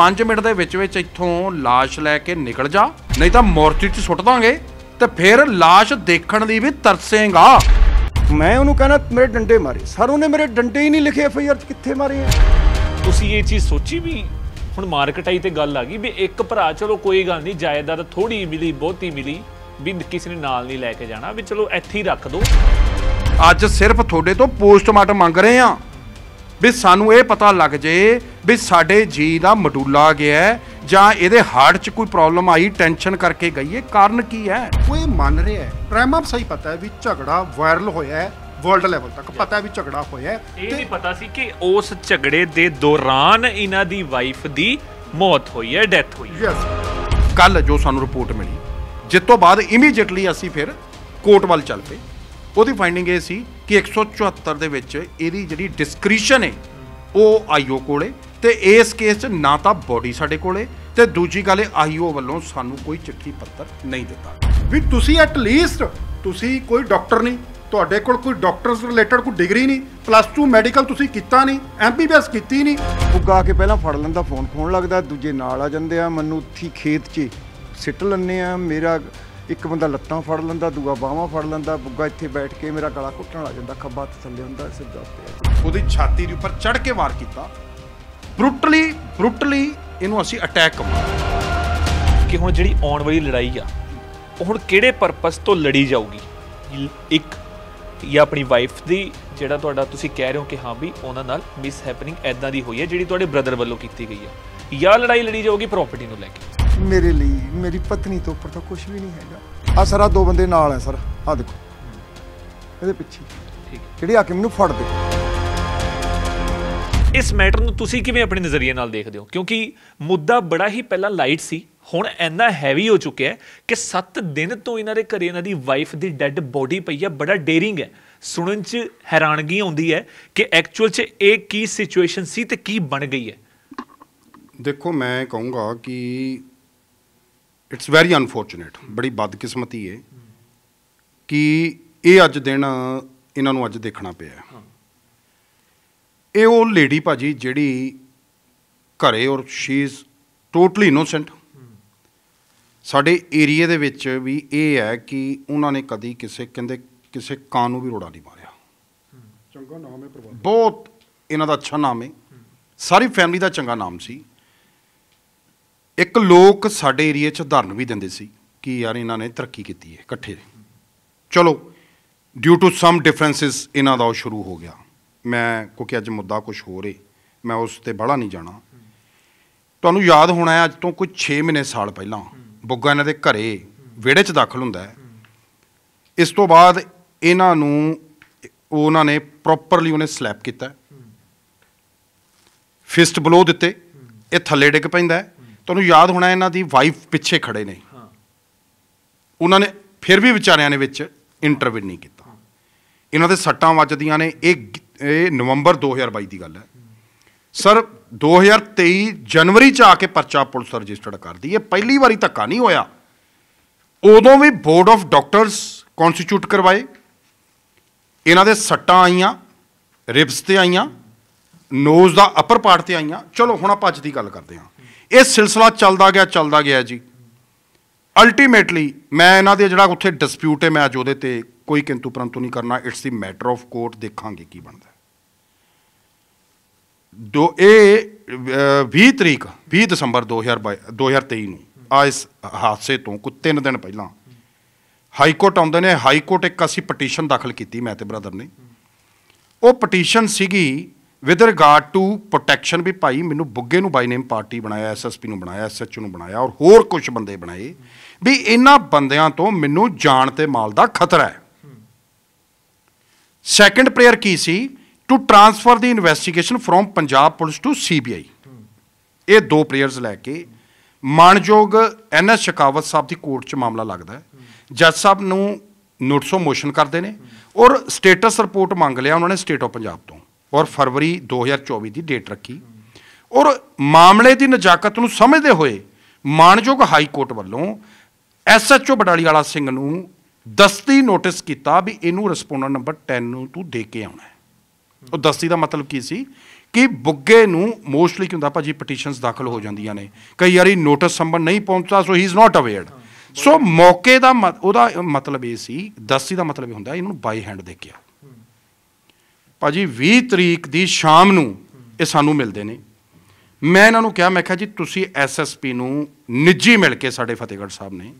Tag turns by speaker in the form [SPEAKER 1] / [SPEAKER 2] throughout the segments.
[SPEAKER 1] 5 minute ਦੇ ਵਿੱਚ ਵਿੱਚ ਇੱਥੋਂ লাশ ਲੈ ਕੇ ਨਿਕਲ ਜਾ ਨਹੀਂ ਤਾਂ ਮੋਰਚੇ 'ਚ ਸੁੱਟ ਦਾਂਗੇ ਤੇ ਫਿਰ লাশ ਦੇਖਣ ਲਈ ਵੀ ਤਰਸੇਗਾ ਮੈਂ ਉਹਨੂੰ ਕਹਿੰਦਾ ਮੇਰੇ ਡੰਡੇ ਮਾਰੇ ਸਰ ਉਹਨੇ ਮੇਰੇ ਡੰਡੇ ਹੀ ਨਹੀਂ ਲਿਖੇ ਐਫ ਆਈ ਆਰ 'ਚ ਕਿੱਥੇ ਮਾਰੇ ਆ ਤੁਸੀਂ ਇਹ ਚੀਜ਼ ਸੋਚੀ ਵੀ ਹੁਣ
[SPEAKER 2] ਮਾਰਕਟਾਈ ਤੇ ਗੱਲ ਆ ਗਈ ਵੀ ਇੱਕ ਭਰਾ ਚਲੋ ਕੋਈ ਗੱਲ ਨਹੀਂ ਜਾਇਦਾਦ ਥੋੜੀ ਮਿਲੀ ਬਹੁਤੀ ਮਿਲੀ ਵੀ ਕਿਸੇ ਨੇ ਨਾਲ ਨਹੀਂ ਲੈ ਕੇ ਜਾਣਾ ਵੀ ਚਲੋ ਇੱਥੇ ਹੀ ਰੱਖ ਦੋ
[SPEAKER 1] ਅੱਜ ਸਿਰਫ ਤੁਹਾਡੇ ਤੋਂ ਪੋਸਟਮਾਰਟਮ ਮੰਗ ਰਹੇ ਆ ਵੀ ਸਾਨੂੰ ਇਹ ਪਤਾ ਲੱਗ ਜੇ ਵੀ ਸਾਡੇ ਜੀ ਦਾ ਮਡੂਲਾ ਗਿਆ ਜਾਂ ਇਹਦੇ ਹਾਰਟ 'ਚ ਕੋਈ ਪ੍ਰੋਬਲਮ ਆਈ ਟੈਨਸ਼ਨ ਕਰਕੇ ਗਈ ਹੈ ਕਾਰਨ ਕੀ ਹੈ
[SPEAKER 3] ਕੋਈ ਮੰਨ ਰਿਹਾ ਹੈ ਪ੍ਰੈਮ ਸਹੀ ਪਤਾ ਹੈ ਵੀ ਝਗੜਾ ਵਾਇਰਲ ਹੋਇਆ ਹੈ ਵਰਲਡ ਲੈਵਲ ਤੱਕ ਪਤਾ ਹੈ ਵੀ ਝਗੜਾ ਹੋਇਆ ਹੈ
[SPEAKER 2] ਇਹ ਨਹੀਂ ਪਤਾ ਸੀ ਕਿ ਉਸ ਝਗੜੇ ਦੇ ਦੌਰਾਨ ਇਹਨਾਂ ਦੀ ਵਾਈਫ ਦੀ
[SPEAKER 1] ਮੌਤ ਹੋਈ ਹੈ ਡੈਥ ਹੋਈ ਹੈ ਕੱਲ ਜੋ ਸਾਨੂੰ ਰਿਪੋਰਟ ਮਿਲੀ ਜਿੱਤੋਂ ਬਾਅਦ ਇਮੀਡੀਏਟਲੀ ਅਸੀਂ ਫਿਰ ਕੋਰਟ ਵੱਲ ਚੱਲ ਪਏ ਉਹਦੀ ਫਾਈਂਡਿੰਗ ਇਹ ਸੀ ਕਿ 174 ਦੇ ਵਿੱਚ ਇਹਦੀ ਜਿਹੜੀ ਡਿਸਕ੍ਰੀਸ਼ਨ ਹੈ ਉਹ ਆਈਓ ਕੋਲੇ ਤੇ ਇਸ ਕੇਸ 'ਚ ਨਾ ਤਾਂ ਬੋਡੀ ਸਾਡੇ ਕੋਲੇ ਤੇ ਦੂਜੀ ਗੱਲ ਆਈਓ ਵੱਲੋਂ ਸਾਨੂੰ ਕੋਈ ਚਿੱਠੀ ਪੱਤਰ ਨਹੀਂ ਦਿੱਤਾ ਵੀ ਤੁਸੀਂ ਐਟ ਲੀਸਟ ਤੁਸੀਂ ਕੋਈ ਡਾਕਟਰ ਨਹੀਂ ਤੁਹਾਡੇ ਕੋਲ ਕੋਈ ਡਾਕਟਰਸ ਰਿਲੇਟਡ ਕੋਈ ਡਿਗਰੀ ਨਹੀਂ
[SPEAKER 3] ਪਲੱਸ 2 ਮੈਡੀਕਲ ਤੁਸੀਂ ਕੀਤਾ ਨਹੀਂ ਐਮਬੀਬੀਐਸ ਕੀਤੀ ਨਹੀਂ ਉੱਗਾ ਕੇ ਪਹਿਲਾਂ ਫੜ ਲੈਂਦਾ ਫੋਨ ਖੋਣ ਲੱਗਦਾ
[SPEAKER 4] ਦੂਜੇ ਨਾਲ ਆ ਜਾਂਦੇ ਆ ਮੈਨੂੰ ਉੱਥੀ ਖੇਤ 'ਚ ਸਿੱਟ ਲੰਨੇ ਆ ਮੇਰਾ ਇੱਕ ਬੰਦਾ ਲੱਤਾਂ ਫੜ ਲੈਂਦਾ ਦੂਆ ਬਾਹਾਂ ਫੜ ਲੈਂਦਾ ਬੁੱਗਾ ਇੱਥੇ ਬੈਠ ਕੇ ਮੇਰਾ ਗਲਾ ਘੁੱਟਣ ਲੱਗ ਜਾਂਦਾ ਖੱਬਾ ਹੱਥ ਥੱਲੇ ਹੁੰਦਾ ਸਿੱਧਾ
[SPEAKER 1] ਉੱਤੇ ਉਹਦੀ ਛਾਤੀ ਦੇ ਉੱਪਰ ਚੜ ਕੇ ਵਾਰ ਕੀਤਾ ਬ੍ਰੂਟਲੀ ਬ੍ਰੂਟਲੀ ਇਹਨੂੰ ਅਸੀਂ ਅਟੈਕ ਕਰਾਂਗੇ ਕਿ ਹੁਣ ਜਿਹੜੀ ਆਉਣ ਵਾਲੀ ਲੜਾਈ ਆ ਉਹ ਹੁਣ ਕਿਹੜੇ
[SPEAKER 2] ਪਰਪਸ ਤੋਂ ਲੜੀ ਜਾਊਗੀ ਇੱਕ ਇਹ ਆਪਣੀ ਵਾਈਫ ਦੀ ਜਿਹੜਾ ਤੁਹਾਡਾ ਤੁਸੀਂ ਕਹਿ ਰਹੇ ਹੋ ਕਿ ਹਾਂ ਵੀ ਉਹਨਾਂ ਨਾਲ ਮਿਸ ਹੈਪਨਿੰਗ ਐਦਾਂ ਦੀ ਹੋਈ ਹੈ ਜਿਹੜੀ ਤੁਹਾਡੇ ਬ੍ਰਦਰ ਵੱਲੋਂ ਕੀਤੀ ਗਈ ਆ ਜਾਂ ਲੜਾਈ ਲੜੀ ਜਾਊਗੀ ਪ੍ਰਾਪਰਟੀ ਨੂੰ ਲੈ ਕੇ
[SPEAKER 4] ਮੇਰੇ ਲਈ ਮੇਰੀ ਪਤਨੀ ਤੋਂ ਉੱਪਰ ਤਾਂ ਕੁਝ ਵੀ ਨਹੀਂ ਹੈਗਾ ਆ ਸਰ ਆ ਦੋ ਬੰਦੇ ਨਾਲ ਆ ਸਰ ਆ ਦੇਖੋ ਇਹਦੇ ਪਿੱਛੇ ਠੀਕ ਜਿਹੜੀ ਆ ਕੇ ਮੈਨੂੰ ਫੜ ਦੇ
[SPEAKER 2] ਇਸ ਮੈਟਰ ਨੂੰ ਤੁਸੀਂ ਕਿਵੇਂ ਆਪਣੇ ਨਜ਼ਰੀਏ ਨਾਲ ਦੇਖਦੇ ਹੋ ਕਿਉਂਕਿ ਮੁੱਦਾ ਬੜਾ ਹੀ ਪਹਿਲਾਂ ਲਾਈਟ ਸੀ ਹੁਣ ਇੰਨਾ ਹੈਵੀ ਹੋ ਚੁੱਕਿਆ ਕਿ 7 ਦਿਨ ਤੋਂ ਇਹਨਾਂ ਦੇ ਘਰੇ ਇਹਨਾਂ ਦੀ ਵਾਈਫ ਦੀ ਡੈੱਡ ਬੋਡੀ ਪਈ ਹੈ ਬੜਾ ਡੇਰਿੰਗ ਹੈ ਸੁਣਨ 'ਚ ਹੈਰਾਨਗੀ ਆਉਂਦੀ ਹੈ ਕਿ ਐਕਚੁਅਲ 'ਚ ਇਹ ਕੀ ਸਿਚੁਏਸ਼ਨ ਸੀ ਤੇ ਕੀ ਬਣ ਗਈ ਹੈ
[SPEAKER 3] ਦੇਖੋ
[SPEAKER 1] ਮੈਂ ਕਹੂੰਗਾ ਕਿ ਇਟਸ ਵੈਰੀ ਅਨਫੋਰਚੂਨੇਟ ਬੜੀ ਬਦਕਿਸਮਤੀ ਹੈ ਕਿ ਇਹ ਅੱਜ ਦਿਨ ਇਹਨਾਂ ਨੂੰ ਅੱਜ ਦੇਖਣਾ ਪਿਆ ਇਹ ਉਹ ਲੇਡੀ ਭਾਜੀ ਜਿਹੜੀ ਘਰੇ ਔਰ ਸ਼ੀ ਇਜ਼ ਟੋਟਲੀ ਇਨੋਸੈਂਟ ਸਾਡੇ ਏਰੀਆ ਦੇ ਵਿੱਚ ਵੀ ਇਹ ਹੈ ਕਿ ਉਹਨਾਂ ਨੇ ਕਦੀ ਕਿਸੇ ਕਹਿੰਦੇ ਕਿਸੇ ਕਾਂ ਨੂੰ ਵੀ ਰੋੜਾ ਨਹੀਂ ਮਾਰਿਆ ਚੰਗਾ ਨਾਮ ਹੈ ਪ੍ਰਭਾਤ ਬਹੁਤ ਇਹਨਾਂ ਦਾ ਅੱਛਾ ਨਾਮ ਹੈ ਸਾਰੀ ਫੈਮਿਲੀ ਦਾ ਚੰਗਾ ਨਾਮ ਸੀ ਇੱਕ ਲੋਕ ਸਾਡੇ ਏਰੀਆ 'ਚ ਧਰਨ ਵੀ ਦਿੰਦੇ ਸੀ ਕਿ ਯਾਰ ਇਹਨਾਂ ਨੇ ਤਰੱਕੀ ਕੀਤੀ ਹੈ ਇਕੱਠੇ ਚਲੋ ਡਿਊ ਟੂ ਸਮ ਡਿਫਰੈਂਸਸ ਇਹਨਾਂ ਦਾ ਸ਼ੁਰੂ ਹੋ ਗਿਆ ਮੈਂ ਕਿਉਂਕਿ ਅੱਜ ਮੁੱਦਾ ਕੁਝ ਹੋਰ ਏ ਮੈਂ ਉਸ ਤੇ ਬੜਾ ਨਹੀਂ ਜਾਣਾ ਤੁਹਾਨੂੰ ਯਾਦ ਹੋਣਾ ਹੈ ਅੱਜ ਤੋਂ ਕੋਈ 6 ਮਹੀਨੇ ਸਾਲ ਪਹਿਲਾਂ ਬੁੱਗਾ ਇਹਨਾਂ ਦੇ ਘਰੇ ਵਿਹੜੇ 'ਚ ਦਾਖਲ ਹੁੰਦਾ ਹੈ ਇਸ ਤੋਂ ਬਾਅਦ ਇਹਨਾਂ ਨੂੰ ਉਹਨਾਂ ਨੇ ਪ੍ਰੋਪਰਲੀ ਉਹਨੇ ਸਲੈਪ ਕੀਤਾ ਫਿਸਟ ਬਲੋ ਦਿੱਤੇ ਇਹ ਥੱਲੇ ਡਿੱਗ ਪੈਂਦਾ ਹੈ ਤੁਹਾਨੂੰ ਯਾਦ ਹੋਣਾ ਇਹਨਾਂ ਦੀ ਵਾਈਫ ਪਿੱਛੇ ਖੜੇ ਨੇ ਹਾਂ ਉਹਨਾਂ ਨੇ ਫਿਰ ਵੀ ਵਿਚਾਰਿਆਂ ਦੇ ਵਿੱਚ ਇੰਟਰਵਿਊ ਨਹੀਂ ਕੀਤਾ ਇਹਨਾਂ ਦੇ ਸੱਟਾਂ ਵੱਜਦੀਆਂ ਨੇ ਇਹ ਇਹ ਨਵੰਬਰ 2022 ਦੀ ਗੱਲ ਹੈ ਸਰ 2023 ਜਨਵਰੀ ਚ ਆ ਕੇ ਪਰਚਾ ਪੁਲਿਸ ਰਜਿਸਟਰਡ ਕਰਦੀ ਹੈ ਪਹਿਲੀ ਵਾਰੀ ਧੱਕਾ ਨਹੀਂ ਹੋਇਆ ਉਦੋਂ ਵੀ ਬੋਰਡ ਆਫ ਡਾਕਟਰਸ ਕਨਸਟੀਟਿਊਟ ਕਰਵਾਏ ਇਹਨਾਂ ਦੇ ਸੱਟਾਂ ਆਈਆਂ ਰਿਬਸ ਤੇ ਆਈਆਂ ਨੋਜ਼ ਦਾ ਅਪਰ ਪਾਰਟ ਤੇ ਆਈਆਂ ਚਲੋ ਹੁਣ ਆਪਾਂ ਅੱਜ ਦੀ ਗੱਲ ਕਰਦੇ ਹਾਂ ਇਹ ਸਿਲਸਿਲਾ ਚੱਲਦਾ ਗਿਆ ਚੱਲਦਾ ਗਿਆ ਜੀ ਅਲਟੀਮੇਟਲੀ ਮੈਂ ਇਹਨਾਂ ਦੇ ਜਿਹੜਾ ਉੱਥੇ ਡਿਸਪਿਊਟ ਹੈ ਮੈਂ ਅੱਜ ਉਹਦੇ ਤੇ ਕੋਈ ਕਿੰਤੂ ਪਰੰਤੂ ਨਹੀਂ ਕਰਨਾ it's the matter of court ਦੇਖਾਂਗੇ ਕੀ ਬਣਦਾ ਦੋ ਇਹ 20 ਤਰੀਕ 20 ਦਸੰਬਰ 2022 2023 ਨੂੰ ਆ ਇਸ ਹਾਦਸੇ ਤੋਂ ਕੁ ਤਿੰਨ ਦਿਨ ਪਹਿਲਾਂ ਹਾਈ ਕੋਰਟ ਆਉਂਦੇ ਨੇ ਹਾਈ ਕੋਰਟ ਇੱਕ ਅਸੀਂ ਪਟੀਸ਼ਨ ਦਾਖਲ ਕੀਤੀ ਮੈਂ ਤੇ ਬ੍ਰਦਰ ਨੇ ਉਹ ਪਟੀਸ਼ਨ ਸੀਗੀ ਵਿਦ ਰਿਗਾਰਡ ਟੂ ਪ੍ਰੋਟੈਕਸ਼ਨ ਵੀ ਭਾਈ ਮੈਨੂੰ ਬੁੱਗੇ ਨੂੰ ਬਾਈ ਨੇਮ ਪਾਰਟੀ ਬਣਾਇਆ ਐਸਐਸਪੀ ਨੂੰ ਬਣਾਇਆ ਐਸਐਚਓ ਨੂੰ ਬਣਾਇਆ ਔਰ ਹੋਰ ਕੁਝ ਬੰਦੇ ਬਣਾਏ ਵੀ ਇਹਨਾਂ ਬੰਦਿਆਂ ਤੋਂ ਮੈਨੂੰ ਜਾਣ ਤੇ ਮਾਲ ਦਾ ਖਤਰਾ ਹੈ ਸੈਕੰਡ ਪ੍ਰੇਅਰ ਕੀ ਸੀ to transfer the investigation from Punjab police to CBI ਇਹ ਦੋ ਪ੍ਰੇਅਰਸ ਲੈ ਕੇ ਮਾਨਯੋਗ ਐਨਐਸ ਸ਼ਕਾਵਤ ਸਾਹਿਬ ਦੀ ਕੋਰਟ 'ਚ ਮਾਮਲਾ ਲੱਗਦਾ ਹੈ ਜੱਜ ਸਾਹਿਬ ਨੂੰ ਨੋਟਿਸ ਮੋਸ਼ਨ ਕਰਦੇ ਨੇ ਔਰ ਸਟੇਟਸ ਰਿਪੋਰਟ ਮੰਗ ਲਿਆ ਉਹਨਾਂ ਨੇ ਸਟੇਟ ਆਫ ਪੰਜਾਬ ਤੋਂ ਔਰ ਫਰਵਰੀ 2024 ਦੀ ਡੇਟ ਰੱਖੀ ਔਰ ਮਾਮਲੇ ਦੀ ਨਜਾਕਤ ਨੂੰ ਸਮਝਦੇ ਹੋਏ ਮਾਨਯੋਗ ਹਾਈ ਕੋਰਟ ਵੱਲੋਂ ਐਸਐਚਓ ਬਟਾਲੀ ਵਾਲਾ ਸਿੰਘ ਨੂੰ ਦਸਤੀ ਨੋਟਿਸ ਕੀਤਾ ਵੀ ਇਹਨੂੰ ਰਿਸਪੋਂਡੈਂਟ ਨੰਬਰ 10 ਨੂੰ ਤੂੰ ਦੇ ਕੇ ਆਉਣਾ ਉਹ ਦਸਤੀ ਦਾ ਮਤਲਬ ਕੀ ਸੀ ਕਿ ਬੁੱਗੇ ਨੂੰ ਮੋਸਟਲੀ ਕੀ ਹੁੰਦਾ ਭਾਜੀ ਪਟੀਸ਼ਨਸ ਦਾਖਲ ਹੋ ਜਾਂਦੀਆਂ ਨੇ ਕਈ ਵਾਰੀ ਨੋਟਿਸ ਸੰਬੰਧ ਨਹੀਂ ਪਹੁੰਚਦਾ ਸੋ ਹੀ ਇਜ਼ ਨਾਟ ਅਵੇਅਰਡ ਸੋ ਮੌਕੇ ਦਾ ਉਹਦਾ ਮਤਲਬ ਇਹ ਸੀ ਦਸਤੀ ਦਾ ਮਤਲਬ ਇਹ ਹੁੰਦਾ ਇਹਨੂੰ ਬਾਈ ਹੈਂਡ ਦੇ ਕੇ ਆ ਭਾਜੀ 20 ਤਰੀਕ ਦੀ ਸ਼ਾਮ ਨੂੰ ਇਹ ਸਾਨੂੰ ਮਿਲਦੇ ਨੇ ਮੈਂ ਇਹਨਾਂ ਨੂੰ ਕਿਹਾ ਮੈਂ ਕਿਹਾ ਜੀ ਤੁਸੀਂ ਐਸਐਸਪੀ ਨੂੰ ਨਿੱਜੀ ਮਿਲ ਕੇ ਸਾਡੇ ਫਤਿਹਗੜ੍ਹ ਸਾਹਿਬ ਨੇ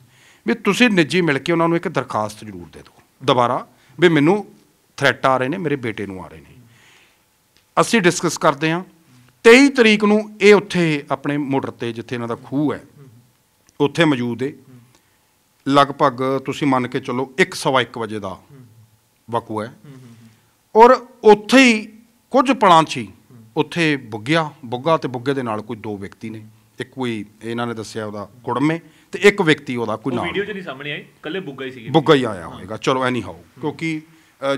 [SPEAKER 1] ਵੀ ਤੁਸੀਂ ਨਿੱਜੀ ਮਿਲ ਕੇ ਉਹਨਾਂ ਨੂੰ ਇੱਕ ਦਰਖਾਸਤ ਜ਼ਰੂਰ ਦੇ ਦਿਓ ਦੁਬਾਰਾ ਵੀ ਮੈਨੂੰ ਥ੍ਰੈਟ ਆ ਰਹੇ ਨੇ ਮੇਰੇ ਬੇਟੇ ਨੂੰ ਆ ਰਹੇ ਨੇ ਅਸੀਂ ਡਿਸਕਸ ਕਰਦੇ ਹਾਂ 23 ਤਰੀਕ ਨੂੰ ਇਹ ਉੱਥੇ ਆਪਣੇ ਮੋਟਰ ਤੇ ਜਿੱਥੇ ਇਹਨਾਂ ਦਾ ਖੂਹ ਹੈ ਉੱਥੇ ਮੌਜੂਦ ਹੈ ਲਗਭਗ ਤੁਸੀਂ ਮੰਨ ਕੇ ਚੱਲੋ 1:01 ਵਜੇ ਦਾ ਵਕੂ ਹੈ ਔਰ ਉੱਥੇ ਹੀ ਕੁਝ ਪਲਾਂ 'ਚ ਹੀ ਉੱਥੇ ਬੁੱਗਿਆ ਬੁੱਗਾ ਤੇ ਬੁੱਗੇ ਦੇ ਨਾਲ ਕੋਈ ਦੋ ਵਿਅਕਤੀ ਨੇ ਇੱਕ ਕੋਈ ਇਹਨਾਂ ਨੇ ਦੱਸਿਆ ਉਹਦਾ ਕੁੜਮੇ ਤੇ ਇੱਕ ਵਿਅਕਤੀ ਉਹਦਾ ਕੋਈ ਨਾਮ ਵੀਡੀਓ
[SPEAKER 2] 'ਚ ਨਹੀਂ ਸਾਹਮਣੇ ਆਈ ਕੱਲੇ ਬੁੱਗਾ ਹੀ
[SPEAKER 1] ਸੀ ਬੁੱਗਾ ਹੀ ਆਇਆ ਹੋਵੇਗਾ ਚਲੋ ਐਨੀ ਹਾਉ ਕਿਉਂਕਿ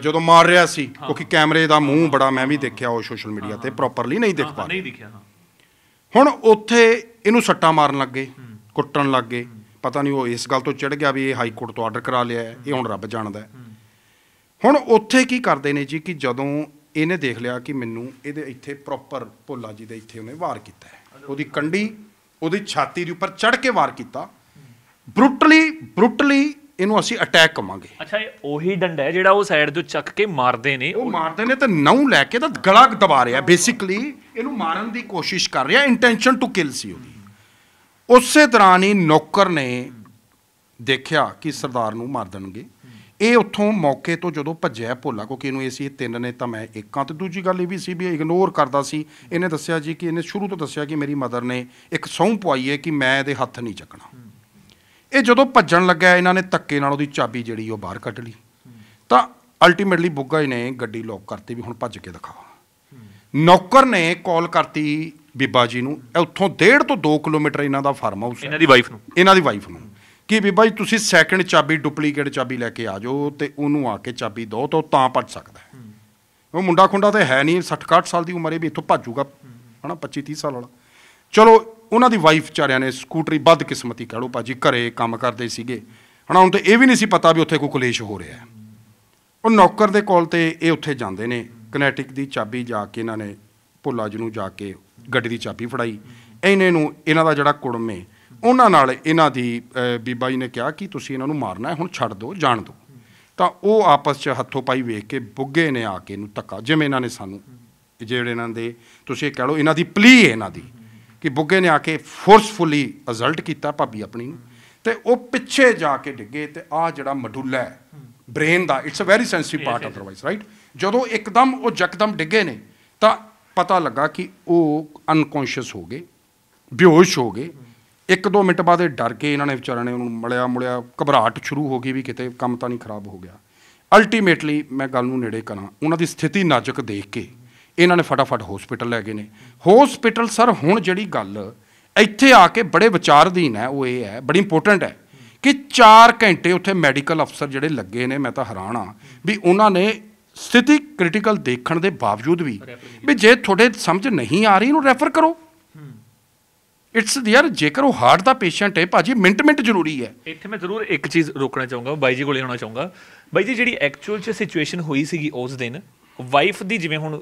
[SPEAKER 1] ਜਦੋਂ ਮਾਰ ਰਿਹਾ ਸੀ ਕਿਉਂਕਿ ਕੈਮਰੇ ਦਾ ਮੂੰਹ ਬੜਾ ਮੈਂ ਵੀ ਦੇਖਿਆ ਉਹ ਸੋਸ਼ਲ ਮੀਡੀਆ ਤੇ ਪ੍ਰੋਪਰਲੀ ਨਹੀਂ ਦੇਖ ਪਾ ਨਹੀਂ ਦੇਖਿਆ ਹੁਣ ਉੱਥੇ ਇਹਨੂੰ ਸੱਟਾਂ ਮਾਰਨ ਲੱਗੇ ਕੁੱਟਣ ਲੱਗੇ ਪਤਾ ਨਹੀਂ ਉਹ ਇਸ ਗੱਲ ਤੋਂ ਚੜ ਗਿਆ ਵੀ ਇਹ ਹਾਈ ਕੋਰਟ ਤੋਂ ਆਰਡਰ ਕਰਾ ਲਿਆ ਇਹ ਹੁਣ ਰੱਬ ਜਾਣਦਾ ਹੈ ਹੁਣ ਉੱਥੇ ਕੀ ਕਰਦੇ ਨੇ ਜੀ ਕਿ ਜਦੋਂ ਇਹਨੇ ਦੇਖ ਲਿਆ ਕਿ ਮੈਨੂੰ ਇਹਦੇ ਇੱਥੇ ਪ੍ਰੋਪਰ ਭੋਲਾ ਜੀ ਦੇ ਇੱਥੇ ਉਹਨੇ ਵਾਰ ਕੀਤਾ ਉਹਦੀ ਕੰਡੀ ਉਹਦੀ ਛਾਤੀ ਦੇ ਉੱਪਰ ਚੜ ਕੇ ਵਾਰ ਕੀਤਾ ਬ੍ਰੂਟਲੀ ਬ੍ਰੂਟਲੀ ਇਹਨੂੰ ਅਸੀਂ ਅਟੈਕ ਕਵਾਂਗੇ ਅੱਛਾ ਇਹ ਉਹੀ ਡੰਡਾ ਹੈ ਜਿਹੜਾ ਉਹ ਸਾਈਡ ਤੋਂ ਚੱਕ ਕੇ ਮਾਰਦੇ ਨੇ ਉਹ ਮਾਰਦੇ ਨੇ ਤਾਂ ਨਹੁੰ ਲੈ ਕੇ ਤਾਂ ਗਲਾ ਦਬਾ ਰਿਹਾ ਬੇਸਿਕਲੀ ਇਹਨੂੰ ਮਾਰਨ ਦੀ ਕੋਸ਼ਿਸ਼ ਕਰ ਰਿਹਾ ਇੰਟੈਂਸ਼ਨ ਟੂ ਕਿਲ ਸੀ ਉਹਦੀ ਉਸੇ ਤਰ੍ਹਾਂ ਹੀ ਨੌਕਰ ਨੇ ਦੇਖਿਆ ਕਿ ਸਰਦਾਰ ਨੂੰ ਮਾਰ ਦੇਣਗੇ ਇਹ ਉੱਥੋਂ ਮੌਕੇ ਤੋਂ ਜਦੋਂ ਭੱਜਿਆ ਭੋਲਾ ਕਿਉਂਕਿ ਇਹਨੂੰ ਇਹ ਸੀ ਤਿੰਨ ਨੇ ਤਾਂ ਮੈਂ ਇੱਕਾਂ ਤੇ ਦੂਜੀ ਗੱਲ ਇਹ ਵੀ ਸੀ ਵੀ ਇਗਨੋਰ ਕਰਦਾ ਸੀ ਇਹਨੇ ਦੱਸਿਆ ਜੀ ਕਿ ਇਹਨੇ ਸ਼ੁਰੂ ਤੋਂ ਦੱਸਿਆ ਕਿ ਮੇਰੀ ਮਦਰ ਨੇ ਇੱਕ ਸੌਂ ਪਵਾਈ ਹੈ ਕਿ ਮੈਂ ਇਹਦੇ ਹੱਥ ਨਹੀਂ ਚੱਕਣਾ ਇਹ ਜਦੋਂ ਭੱਜਣ ਲੱਗਾ ਇਹਨਾਂ ਨੇ ਤੱਕੇ ਨਾਲ ਉਹਦੀ ਚਾਬੀ ਜਿਹੜੀ ਉਹ ਬਾਹਰ ਕੱਢ ਲਈ ਤਾਂ ਅਲਟੀਮੇਟਲੀ ਬੁੱਗਾ ਹੀ ਨੇ ਗੱਡੀ ਲੋਕ ਕਰਤੀ ਵੀ ਹੁਣ ਭੱਜ ਕੇ ਦਿਖਾ ਨੌਕਰ ਨੇ ਕਾਲ ਕਰਤੀ ਬੀਬਾ ਜੀ ਨੂੰ ਉੱਥੋਂ 1.5 ਤੋਂ 2 ਕਿਲੋਮੀਟਰ ਇਹਨਾਂ ਦਾ ਫਾਰਮ ਹਾਊਸ ਇਹਨਾਂ ਦੀ ਵਾਈਫ ਨੂੰ ਇਹਨਾਂ ਦੀ ਵਾਈਫ ਨੂੰ ਕਿ ਵੀ ਬਾਈ ਤੁਸੀਂ ਸੈਕਿੰਡ ਚਾਬੀ ਡੁਪਲੀਕੇਟ ਚਾਬੀ ਲੈ ਕੇ ਆ ਜਾਓ ਤੇ ਉਹਨੂੰ ਆ ਕੇ ਚਾਬੀ ਦੋ ਤਾਂ ਤਾਂ ਭੱਜ ਸਕਦਾ ਉਹ ਮੁੰਡਾ ਖੁੰਡਾ ਤੇ ਹੈ ਨਹੀਂ 60 61 ਸਾਲ ਦੀ ਉਮਰ ਹੈ ਵੀ ਇੱਥੋਂ ਭੱਜੂਗਾ ਹਨਾ 25 30 ਸਾਲ ਵਾਲਾ ਚਲੋ ਉਹਨਾਂ ਦੀ ਵਾਈਫ ਚਾਰਿਆਂ ਨੇ ਸਕੂਟਰੀ ਵੱਧ ਕਿਸਮਤੀ ਕਹ ਲੋ ਭਾਜੀ ਘਰੇ ਕੰਮ ਕਰਦੇ ਸੀਗੇ ਹਨਾ ਹੁਣ ਤੇ ਇਹ ਵੀ ਨਹੀਂ ਸੀ ਪਤਾ ਵੀ ਉੱਥੇ ਕੋਈ ਕਲੇਸ਼ ਹੋ ਰਿਹਾ ਉਹ ਨੌਕਰ ਦੇ ਕੋਲ ਤੇ ਇਹ ਉੱਥੇ ਜਾਂਦੇ ਨੇ ਕਨੈਟਿਕ ਦੀ ਚਾਬੀ ਜਾ ਕੇ ਇਹਨਾਂ ਨੇ ਭੁੱਲਾ ਜੀ ਨੂੰ ਜਾ ਕੇ ਗੱਡੀ ਦੀ ਚਾਬੀ ਫੜਾਈ ਇਹਨੇ ਨੂੰ ਇਹਨਾਂ ਦਾ ਜਿਹੜਾ ਕੁੜਮੇ ਉਹਨਾਂ ਨਾਲ ਇਹਨਾਂ ਦੀ ਬੀਬਾ ਜੀ ਨੇ ਕਿਹਾ ਕਿ ਤੁਸੀਂ ਇਹਨਾਂ ਨੂੰ ਮਾਰਨਾ ਹੈ ਹੁਣ ਛੱਡ ਦਿਓ ਜਾਣ ਦਿਓ ਤਾਂ ਉਹ ਆਪਸ 'ਚ ਹੱਥੋਂ ਪਾਈ ਵੇਖ ਕੇ ਬੁੱਗੇ ਨੇ ਆ ਕੇ ਇਹਨੂੰ ਧੱਕਾ ਜਿਵੇਂ ਇਹਨਾਂ ਨੇ ਸਾਨੂੰ ਜਿਹੜੇ ਇਹਨਾਂ ਦੇ ਤੁਸੀਂ ਇਹ ਕਹਿ ਲਓ ਇਹਨਾਂ ਦੀ ਪਲੀ ਹੈ ਇਹਨਾਂ ਦੀ ਕਿ ਬੁੱਗੇ ਨੇ ਆ ਕੇ ਫੋਰਸਫੁਲੀ ਅਜ਼ਲਟ ਕੀਤਾ ਭਾਬੀ ਆਪਣੀ ਨੂੰ ਤੇ ਉਹ ਪਿੱਛੇ ਜਾ ਕੇ ਡਿੱਗੇ ਤੇ ਆ ਜਿਹੜਾ ਮਡੂਲਾ ਬ੍ਰੇਨ ਦਾ it's a very sensitive part otherwise right ਜਦੋਂ ਇੱਕਦਮ ਉਹ ਜਕਦਮ ਡਿੱਗੇ ਨੇ ਤਾਂ ਪਤਾ ਲੱਗਾ ਕਿ ਉਹ ਅਨਕੌਂਸ਼ੀਅਸ ਹੋ ਗਏ ਬੇਹੋਸ਼ ਹੋ ਗਏ ਇੱਕ ਦੋ ਮਿੰਟ ਬਾਅਦ ਇਹ ਡਰ ਕੇ ਇਹਨਾਂ ਨੇ ਵਿਚਾਰਿਆਂ ਨੇ ਉਹਨੂੰ ਮਲਿਆ ਮੁਲਿਆ ਘਬਰਾਹਟ ਸ਼ੁਰੂ ਹੋ ਗਈ ਵੀ ਕਿਤੇ ਕੰਮ ਤਾਂ ਨਹੀਂ ਖਰਾਬ ਹੋ ਗਿਆ ਅਲਟੀਮੇਟਲੀ ਮੈਂ ਗੱਲ ਨੂੰ ਨੇੜੇ ਕਰਾਂ ਉਹਨਾਂ ਦੀ ਸਥਿਤੀ ਨਾਜ਼ੁਕ ਦੇਖ ਕੇ ਇਹਨਾਂ ਨੇ ਫਟਾਫਟ ਹਸਪੀਟਲ ਲੈ ਗਏ ਨੇ ਹਸਪੀਟਲ ਸਰ ਹੁਣ ਜਿਹੜੀ ਗੱਲ ਇੱਥੇ ਆ ਕੇ ਬੜੇ ਵਿਚਾਰਧੀਨ ਹੈ ਉਹ ਇਹ ਹੈ ਬੜੀ ਇੰਪੋਰਟੈਂਟ ਹੈ ਕਿ 4 ਘੰਟੇ ਉੱਥੇ ਮੈਡੀਕਲ ਅਫਸਰ ਜਿਹੜੇ ਲੱਗੇ ਨੇ ਮੈਂ ਤਾਂ ਹੈਰਾਨ ਆ ਵੀ ਉਹਨਾਂ ਨੇ ਸਥਿਤੀ ਕ੍ਰਿਟੀਕਲ ਦੇਖਣ ਦੇ ਬਾਵਜੂਦ ਵੀ ਵੀ ਜੇ ਤੁਹਾਡੇ ਸਮਝ ਨਹੀਂ ਆ ਰਹੀ ਇਹਨੂੰ ਰੈਫਰ ਕਰੋ ਇਟਸ ਯਾਰ ਜੇਕਰ ਉਹ ਹਾਰਟ ਦਾ ਪੇਸ਼ੈਂਟ ਹੈ ਭਾਜੀ ਮਿੰਟ ਮਿੰਟ ਜ਼ਰੂਰੀ ਹੈ
[SPEAKER 2] ਇੱਥੇ ਮੈਂ ਜ਼ਰੂਰ ਇੱਕ ਚੀਜ਼ ਰੋਕਣਾ ਚਾਹੂੰਗਾ ਬਾਈ ਜੀ ਕੋਲੇ ਆਉਣਾ ਚਾਹੂੰਗਾ ਬਾਈ ਜੀ ਜਿਹੜੀ ਐਕਚੁਅਲ ਚ ਸਿਚੁਏਸ਼ਨ ਹੋਈ ਸੀਗੀ ਉਸ ਦਿਨ ਵਾਈਫ ਦੀ ਜਿਵੇਂ ਹੁਣ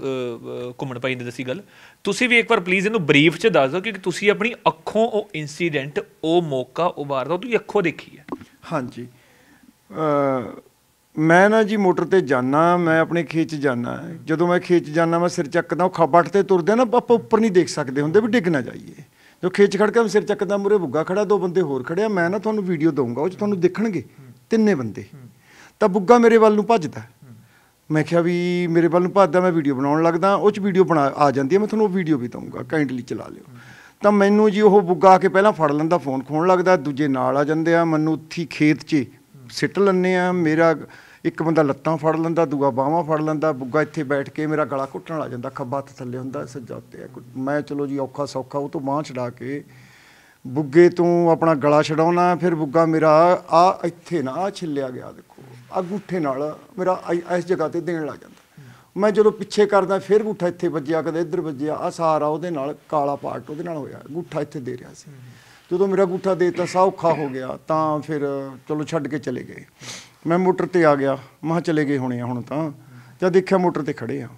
[SPEAKER 2] ਘੁੰਮਣ ਪਈ ਨੇ ਦੱਸੀ ਗੱਲ ਤੁਸੀਂ ਵੀ ਇੱਕ ਵਾਰ ਪਲੀਜ਼ ਇਹਨੂੰ ਬਰੀਫ ਚ ਦੱਸ ਦਿਓ ਕਿ ਤੁਸੀਂ ਆਪਣੀ ਅੱਖੋਂ ਉਹ ਇਨਸੀਡੈਂਟ ਉਹ ਮੌਕਾ ਉਹ ਤੁਸੀਂ ਅੱਖੋਂ ਦੇਖੀ ਹੈ ਹਾਂਜੀ
[SPEAKER 4] ਮੈਂ ਨਾ ਜੀ ਮੋਟਰ ਤੇ ਜਾਣਾ ਮੈਂ ਆਪਣੇ ਖੇਤ ਚ ਜਾਣਾ ਜਦੋਂ ਮੈਂ ਖੇਤ ਚ ਜਾਣਾ ਮੈਂ ਸਿਰ ਚੱਕਦਾ ਉਹ ਖੱਬਾ ਤੇ ਤੁਰਦੇ ਨਾ ਆਪਾਂ ਉੱਪਰ ਨਹੀਂ ਦੇਖ ਸਕਦੇ ਹੁੰਦੇ ਵੀ ਡਿੱਗ ਨਾ ਜਾਈਏ ਜੋ ਖੇਚ ਖੜ ਕੇ ਸਿਰ ਚੱਕਦਾ ਮੁਰੇ ਬੁੱਗਾ ਖੜਾ ਦੋ ਬੰਦੇ ਹੋਰ ਖੜਿਆ ਮੈਂ ਨਾ ਤੁਹਾਨੂੰ ਵੀਡੀਓ ਦਊਂਗਾ ਉਹ ਚ ਤੁਹਾਨੂੰ ਦੇਖਣਗੇ ਤਿੰਨੇ ਬੰਦੇ ਤਾਂ ਬੁੱਗਾ ਮੇਰੇ ਵੱਲ ਨੂੰ ਭੱਜਦਾ ਮੈਂ ਕਿਹਾ ਵੀ ਮੇਰੇ ਵੱਲ ਨੂੰ ਭੱਜਦਾ ਮੈਂ ਵੀਡੀਓ ਬਣਾਉਣ ਲੱਗਦਾ ਉਹ ਚ ਵੀਡੀਓ ਬਣਾ ਆ ਜਾਂਦੀ ਹੈ ਮੈਂ ਤੁਹਾਨੂੰ ਉਹ ਵੀਡੀਓ ਵੀ ਦਊਂਗਾ ਕਾਈਂਡਲੀ ਚਲਾ ਲਿਓ ਤਾਂ ਮੈਨੂੰ ਜੀ ਉਹ ਬੁੱਗਾ ਆ ਕੇ ਪਹਿਲਾਂ ਫੜ ਲੈਂਦਾ ਫੋਨ ਖੋਣ ਲੱਗਦਾ ਦੂਜੇ ਨਾਲ ਆ ਜਾਂਦੇ ਆ ਮੈਨੂੰ ਉੱਥੀ ਖੇਤ 'ਚ ਸਿੱਟ ਲੰਨੇ ਆ ਮੇਰਾ ਇੱਕ ਬੰਦਾ ਲੱਤਾਂ ਫੜ ਲੈਂਦਾ ਦੂਆ ਬਾਹਾਂ ਫੜ ਲੈਂਦਾ ਬੁੱਗਾ ਇੱਥੇ ਬੈਠ ਕੇ ਮੇਰਾ ਗਲਾ ਘੁੱਟਣ ਲੱਗ ਜਾਂਦਾ ਖੱਬਾ ਹੱਥ ਥੱਲੇ ਹੁੰਦਾ ਸੱਜਾ ਉੱਤੇ ਮੈਂ ਚਲੋ ਜੀ ਔਖਾ ਸੌਖਾ ਉਹ ਤੋਂ ਬਾਹ ਛਡਾ ਕੇ ਬੁੱਗੇ ਤੋਂ ਆਪਣਾ ਗਲਾ ਛਡਾਉਣਾ ਫਿਰ ਬੁੱਗਾ ਮੇਰਾ ਆ ਇੱਥੇ ਨਾ ਆ ਛਿੱਲਿਆ ਗਿਆ ਦੇਖੋ ਆ ਗੁੱਠੇ ਨਾਲ ਮੇਰਾ ਇਸ ਜਗ੍ਹਾ ਤੇ ਦੇਣ ਲੱਗ ਜਾਂਦਾ ਮੈਂ ਜਦੋਂ ਪਿੱਛੇ ਕਰਦਾ ਫਿਰ ਗੁੱਠਾ ਇੱਥੇ ਵੱਜਿਆ ਕਦੇ ਇੱਧਰ ਵੱਜਿਆ ਆ ਸਾਰਾ ਉਹਦੇ ਨਾਲ ਕਾਲਾ ਪਾਰਟ ਉਹਦੇ ਨਾਲ ਹੋਇਆ ਗੁੱਠਾ ਇੱਥੇ ਦੇ ਰਿਹਾ ਸੀ ਜਦੋਂ ਮੇਰਾ ਗੁੱਠਾ ਦੇ ਦਿੱਤਾ ਸੌਖਾ ਹੋ ਗਿਆ ਤਾਂ ਫਿਰ ਚਲੋ ਛੱਡ ਕੇ ਚਲੇ ਗਏ ਮੈਂ ਮੋਟਰ ਤੇ ਆ ਗਿਆ ਮਾਂ ਚਲੇ ਗਏ ਹੋਣੇ ਹੁਣ ਤਾਂ ਜਦ ਦੇਖਿਆ ਮੋਟਰ ਤੇ ਖੜੇ ਆ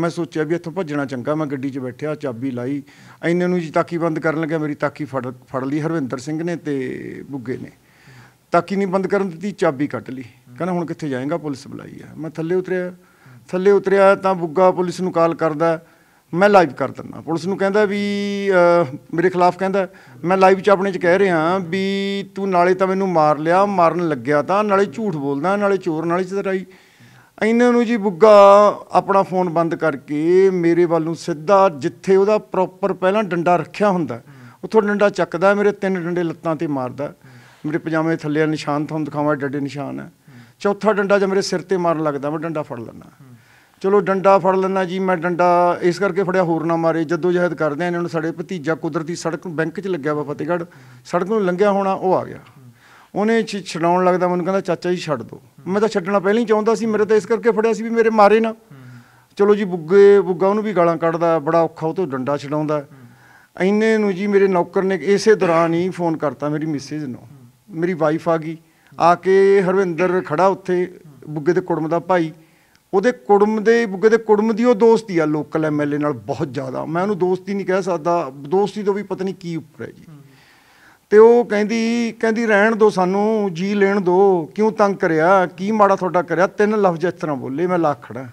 [SPEAKER 4] ਮੈਂ ਸੋਚਿਆ ਵੀ ਇੱਥੋਂ ਭੱਜਣਾ ਚੰਗਾ ਮੈਂ ਗੱਡੀ 'ਚ ਬੈਠਿਆ ਚਾਬੀ ਲਾਈ ਐਨੇ ਨੂੰ ਜੀ ਤਾਕੀ ਬੰਦ ਕਰਨ ਲੱਗਿਆ ਮੇਰੀ ਤਾਕੀ ਫੜ ਫੜ ਲਈ ਹਰਵਿੰਦਰ ਸਿੰਘ ਨੇ ਤੇ ਬੁੱਗੇ ਨੇ ਤਾਕੀ ਨਹੀਂ ਬੰਦ ਕਰਨ ਦਿੱਤੀ ਚਾਬੀ ਕੱਟ ਲਈ ਕਹਿੰਦਾ ਹੁਣ ਕਿੱਥੇ ਜਾਏਗਾ ਪੁਲਿਸ ਬੁਲਾਈ ਆ ਮੈਂ ਥੱਲੇ ਉਤਰਿਆ ਥੱਲੇ ਉਤਰਿਆ ਤਾਂ ਬੁੱਗਾ ਪੁਲਿਸ ਨੂੰ ਕਾਲ ਕਰਦਾ ਮੈਂ ਲਾਈਵ ਕਰ ਦਿੰਦਾ ਪੁਲਿਸ ਨੂੰ ਕਹਿੰਦਾ ਵੀ ਮੇਰੇ ਖਿਲਾਫ ਕਹਿੰਦਾ ਮੈਂ ਲਾਈਵ 'ਚ ਆਪਣੇ 'ਚ ਕਹਿ ਰਿਹਾ ਵੀ ਤੂੰ ਨਾਲੇ ਤਾਂ ਮੈਨੂੰ ਮਾਰ ਲਿਆ ਮਾਰਨ ਲੱਗਿਆ ਤਾਂ ਨਾਲੇ ਝੂਠ ਬੋਲਦਾ ਨਾਲੇ ਚੋਰ ਨਾਲੇ ਚਤਰਾਈ ਇਹਨਾਂ ਨੂੰ ਜੀ ਬੁੱਗਾ ਆਪਣਾ ਫੋਨ ਬੰਦ ਕਰਕੇ ਮੇਰੇ ਵੱਲ ਨੂੰ ਸਿੱਧਾ ਜਿੱਥੇ ਉਹਦਾ ਪ੍ਰੋਪਰ ਪਹਿਲਾਂ ਡੰਡਾ ਰੱਖਿਆ ਹੁੰਦਾ ਉੱਥੋਂ ਡੰਡਾ ਚੱਕਦਾ ਮੇਰੇ ਤਿੰਨ ਡੰਡੇ ਲੱਤਾਂ ਤੇ ਮਾਰਦਾ ਮੇਰੇ ਪਜਾਮੇ ਥੱਲੇ ਨਿਸ਼ਾਨ ਤੁਹਾਨੂੰ ਦਿਖਾਵਾਂ ਡੱਡੇ ਨਿਸ਼ਾਨ ਹੈ ਚੌਥਾ ਡੰਡਾ ਜੇ ਮੇਰੇ ਸਿਰ ਤੇ ਮਾਰਨ ਲੱਗਦਾ ਮੈਂ ਡੰਡਾ ਫੜ ਲੈਣਾ ਚਲੋ ਡੰਡਾ ਫੜ ਲੈਣਾ ਜੀ ਮੈਂ ਡੰਡਾ ਇਸ ਕਰਕੇ ਫੜਿਆ ਹੋਰ ਨਾ ਮਾਰੇ ਜਦੋਂ ਜਹਿਦ ਕਰਦੇ ਆ ਇਹਨਾਂ ਨੂੰ ਸਾਡੇ ਭਤੀਜਾ ਕੁਦਰਤੀ ਸੜਕ ਨੂੰ ਬੈਂਕ 'ਚ ਲੱਗਿਆ ਵਾ ਫਤਿਹਗੜ੍ਹ ਸੜਕ ਨੂੰ ਲੰਘਿਆ ਹੋਣਾ ਉਹ ਆ ਗਿਆ ਉਹਨੇ ਛਡਾਉਣ ਲੱਗਦਾ ਮੈਨੂੰ ਕਹਿੰਦਾ ਚਾਚਾ ਜੀ ਛੱਡ ਦੋ ਮੈਂ ਤਾਂ ਛੱਡਣਾ ਪਹਿਲਾਂ ਹੀ ਚਾਹੁੰਦਾ ਸੀ ਮੇਰੇ ਤਾਂ ਇਸ ਕਰਕੇ ਫੜਿਆ ਸੀ ਵੀ ਮੇਰੇ ਮਾਰੇ ਨਾ ਚਲੋ ਜੀ ਬੁੱਗੇ ਬੁੱਗਾ ਉਹਨੂੰ ਵੀ ਗਾਲਾਂ ਕੱਢਦਾ ਬੜਾ ਔਖਾ ਉਹ ਤੋਂ ਡੰਡਾ ਛਡਾਉਂਦਾ ਐਨੇ ਨੂੰ ਜੀ ਮੇਰੇ ਨੌਕਰ ਨੇ ਇਸੇ ਦੌਰਾਨ ਹੀ ਫੋਨ ਕਰਤਾ ਮੇਰੀ ਮੈਸੇਜ ਨੂੰ ਮੇਰੀ ਵਾਈਫ ਆ ਗਈ ਆ ਕੇ ਹਰਵਿੰਦਰ ਖੜਾ ਉੱਥੇ ਬੁੱਗੇ ਦੇ ਕੁੜਮ ਦਾ ਭਾਈ ਉਹਦੇ ਕੁੜਮ ਦੇ ਬੁੱਗੇ ਦੇ ਕੁੜਮ ਦੀ ਉਹ ਦੋਸਤੀ ਆ ਲੋਕਲ ਐਮਐਲਏ ਨਾਲ ਬਹੁਤ ਜ਼ਿਆਦਾ ਮੈਂ ਉਹਨੂੰ ਦੋਸਤੀ ਨਹੀਂ ਕਹਿ ਸਕਦਾ ਦੋਸਤੀ ਤੋਂ ਵੀ ਪਤਾ ਨਹੀਂ ਕੀ ਉੱਪਰ ਹੈ ਜੀ ਤੇ ਉਹ ਕਹਿੰਦੀ ਕਹਿੰਦੀ ਰਹਿਣ ਦੋ ਸਾਨੂੰ ਜੀ ਲੈਣ ਦੋ ਕਿਉਂ ਤੰਗ ਕਰਿਆ ਕੀ ਮਾੜਾ ਤੁਹਾਡਾ ਕਰਿਆ ਤਿੰਨ ਲਫ਼ਜ਼ ਇਸ ਤਰ੍ਹਾਂ ਬੋਲੇ ਮੈਂ ਲੱਖ ਖੜਾ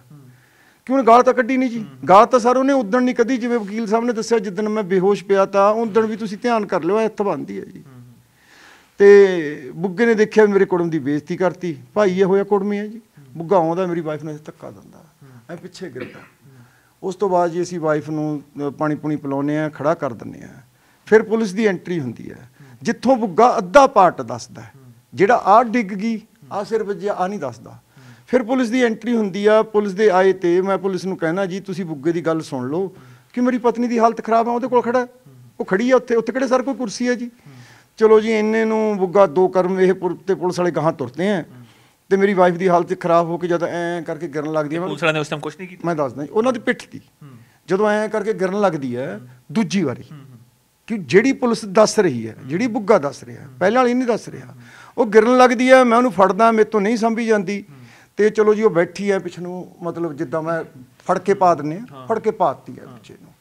[SPEAKER 4] ਕਿਉਂ ਗਾਲ ਤਾਂ ਕੱਢੀ ਨਹੀਂ ਜੀ ਗਾਲ ਤਾਂ ਸਰ ਉਹਨੇ ਉਦਣ ਨਹੀਂ ਕਦੀ ਜਿਵੇਂ ਵਕੀਲ ਸਾਹਿਬ ਨੇ ਦੱਸਿਆ ਜਿੱਦਣ ਮੈਂ ਬੇਹੋਸ਼ ਪਿਆ ਤਾਂ ਉਦਣ ਵੀ ਤੁਸੀਂ ਧਿਆਨ ਕਰ ਲਿਓ ਇੱਥੇ ਬੰਦੀ ਹੈ ਜੀ ਤੇ ਬੁੱਗੇ ਨੇ ਦੇਖਿਆ ਮੇਰੇ ਕੁੜਮ ਦੀ ਬੇਇੱਜ਼ਤੀ ਕਰਤੀ ਭਾਈ ਇਹ ਹੋਇਆ ਕੁੜਮੀ ਹੈ ਜੀ ਬੁੱਗਾ ਆਉਂਦਾ ਮੇਰੀ ਵਾਈਫ ਨੂੰ ਧੱਕਾ ਦਿੰਦਾ ਐ ਪਿੱਛੇ ਗਿਰਦਾ ਉਸ ਤੋਂ ਬਾਅਦ ਜੀ ਅਸੀਂ ਵਾਈਫ ਨੂੰ ਪਾਣੀ ਪੁਣੀ ਪਿਲਾਉਨੇ ਆ ਖੜਾ ਕਰ ਦਿੰਨੇ ਆ ਫਿਰ ਪੁਲਿਸ ਦੀ ਐਂਟਰੀ ਹੁੰਦੀ ਹੈ ਜਿੱਥੋਂ ਬੁੱਗਾ ਅੱਧਾ ਪਾਰਟ ਦੱਸਦਾ ਜਿਹੜਾ ਆ ਡਿੱਗ ਗਈ ਆ ਸਿਰਫ ਜੀ ਆ ਨਹੀਂ ਦੱਸਦਾ ਫਿਰ ਪੁਲਿਸ ਦੀ ਐਂਟਰੀ ਹੁੰਦੀ ਆ ਪੁਲਿਸ ਦੇ ਆਏ ਤੇ ਮੈਂ ਪੁਲਿਸ ਨੂੰ ਕਹਿਣਾ ਜੀ ਤੁਸੀਂ ਬੁੱਗੇ ਦੀ ਗੱਲ ਸੁਣ ਲਓ ਕਿ ਮੇਰੀ ਪਤਨੀ ਦੀ ਹਾਲਤ ਖਰਾਬ ਆ ਉਹਦੇ ਕੋਲ ਖੜਾ ਉਹ ਖੜੀ ਆ ਉੱਥੇ ਉੱਥੇ ਕਿਹੜੇ ਸਰ ਕੋਈ ਕੁਰਸੀ ਹੈ ਜੀ ਚਲੋ ਜੀ ਇੰਨੇ ਨੂੰ ਬੁੱਗਾ ਦੋ ਕਰਮ ਇਹ ਤੇ ਪੁਲਿਸ ਵਾਲੇ ਗਾਹਾਂ ਤੁਰਦੇ ਆ ਤੇ ਮੇਰੀ ਵਾਈਫ ਦੀ ਹਾਲਤ ਖਰਾਬ ਹੋ ਕੇ ਜਦ ਐ ਕਰਕੇ ਗਿਰਨ ਲੱਗਦੀ ਹੈ ਪੁਲਿਸ
[SPEAKER 2] ਵਾਲਿਆਂ ਨੇ ਉਸ ਟਾਈਮ ਕੁਝ ਨਹੀਂ ਕੀਤਾ
[SPEAKER 4] ਮੈਂ ਦੱਸਦਾ ਉਹਨਾਂ ਦੀ ਪਿੱਠ ਦੀ ਜਦੋਂ ਐ ਕਰਕੇ ਗਿਰਨ ਲੱਗਦੀ ਹੈ ਦੂਜੀ ਵਾਰੀ ਕਿ ਜਿਹੜੀ ਪੁਲਿਸ ਦੱਸ ਰਹੀ ਹੈ ਜਿਹੜੀ ਬੁੱਗਾ ਦੱਸ ਰਿਹਾ ਪਹਿਲਾਂ ਵਾਲੀ ਨਹੀਂ ਦੱਸ ਰਿਹਾ ਉਹ ਗਿਰਨ ਲੱਗਦੀ ਹੈ ਮੈਂ ਉਹਨੂੰ ਫੜਦਾ ਮੇਰੇ ਤੋਂ ਨਹੀਂ ਸੰਭੀ ਜਾਂਦੀ ਤੇ ਚਲੋ ਜੀ ਉਹ ਬੈਠੀ ਹੈ ਪਿਛਨੂੰ ਮਤਲਬ ਜਿੱਦਾਂ ਮੈਂ ਫੜ ਕੇ ਪਾ ਦਿੰਨੇ ਆ ਫੜ ਕੇ ਪਾਤੀ ਹੈ ਪਿੱਛੇ ਨੂੰ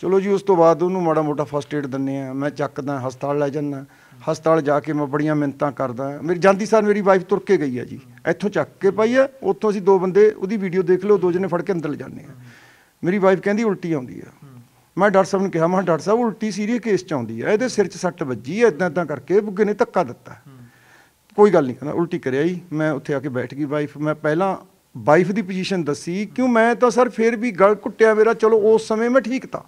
[SPEAKER 4] ਚਲੋ ਜੀ ਉਸ ਤੋਂ ਬਾਅਦ ਉਹਨੂੰ ਮਾੜਾ ਮੋਟਾ ਫਸਟ ਏਡ ਦਿੰਨੇ ਆ ਮੈਂ ਚੱਕਦਾ ਹਸਪਤਾਲ ਲੈ ਜਾਂਦਾ ਹਸਪਤਾਲ ਜਾ ਕੇ ਮੈਂ ਬੜੀਆਂ ਮਿੰਤਾਂ ਕਰਦਾ ਮੇਰੀ ਜਾਂਦੀ ਸਾਰ ਮੇਰੀ ਵਾਈਫ ਤੁਰ ਕੇ ਗਈ ਹੈ ਜੀ ਇੱਥੋਂ ਚੱਕ ਕੇ ਪਾਈ ਆ ਉੱਥੋਂ ਅਸੀਂ ਦੋ ਬੰਦੇ ਉਹਦੀ ਵੀਡੀਓ ਦੇਖ ਲਓ ਦੋ ਜਣੇ ਫੜ ਕੇ ਅੰਦਰ ਲੈ ਜਾਂਦੇ ਆ ਮੇਰੀ ਵਾਈਫ ਕਹਿੰਦੀ ਉਲਟੀ ਆਉਂਦੀ ਆ ਮੈਂ ਡਾਕਟਰ ਸਾਹਿਬ ਨੂੰ ਕਿਹਾ ਮੈਂ ਡਾਕਟਰ ਸਾਹਿਬ ਉਲਟੀ ਸੀਰੀਅਸ ਕੇਸ ਚ ਆਉਂਦੀ ਆ ਇਹਦੇ ਸਿਰ 'ਚ ਸੱਟ ਵੱਜੀ ਐ ਇਦਾਂ ਇਦਾਂ ਕਰਕੇ ਬੁੱਗੇ ਨੇ ਧੱਕਾ ਦਿੱਤਾ ਕੋਈ ਗੱਲ ਨਹੀਂ ਕਹਿੰਦਾ ਉਲਟੀ ਕਰਿਆ ਹੀ ਮੈਂ ਉੱਥੇ ਆ ਕੇ ਬੈਠ ਗਈ ਵਾਈਫ ਮੈਂ ਪਹਿਲਾਂ ਵਾਈਫ ਦੀ ਪੋਜੀਸ਼ਨ ਦੱਸੀ ਕਿਉਂ ਮੈਂ ਤਾਂ ਸਰ ਫੇਰ ਵੀ ਗਲ ਘੁੱਟਿਆ ਮੇਰਾ ਚਲੋ ਉਸ ਸਮੇਂ ਮੈਂ ਠੀਕ ਤਾਂ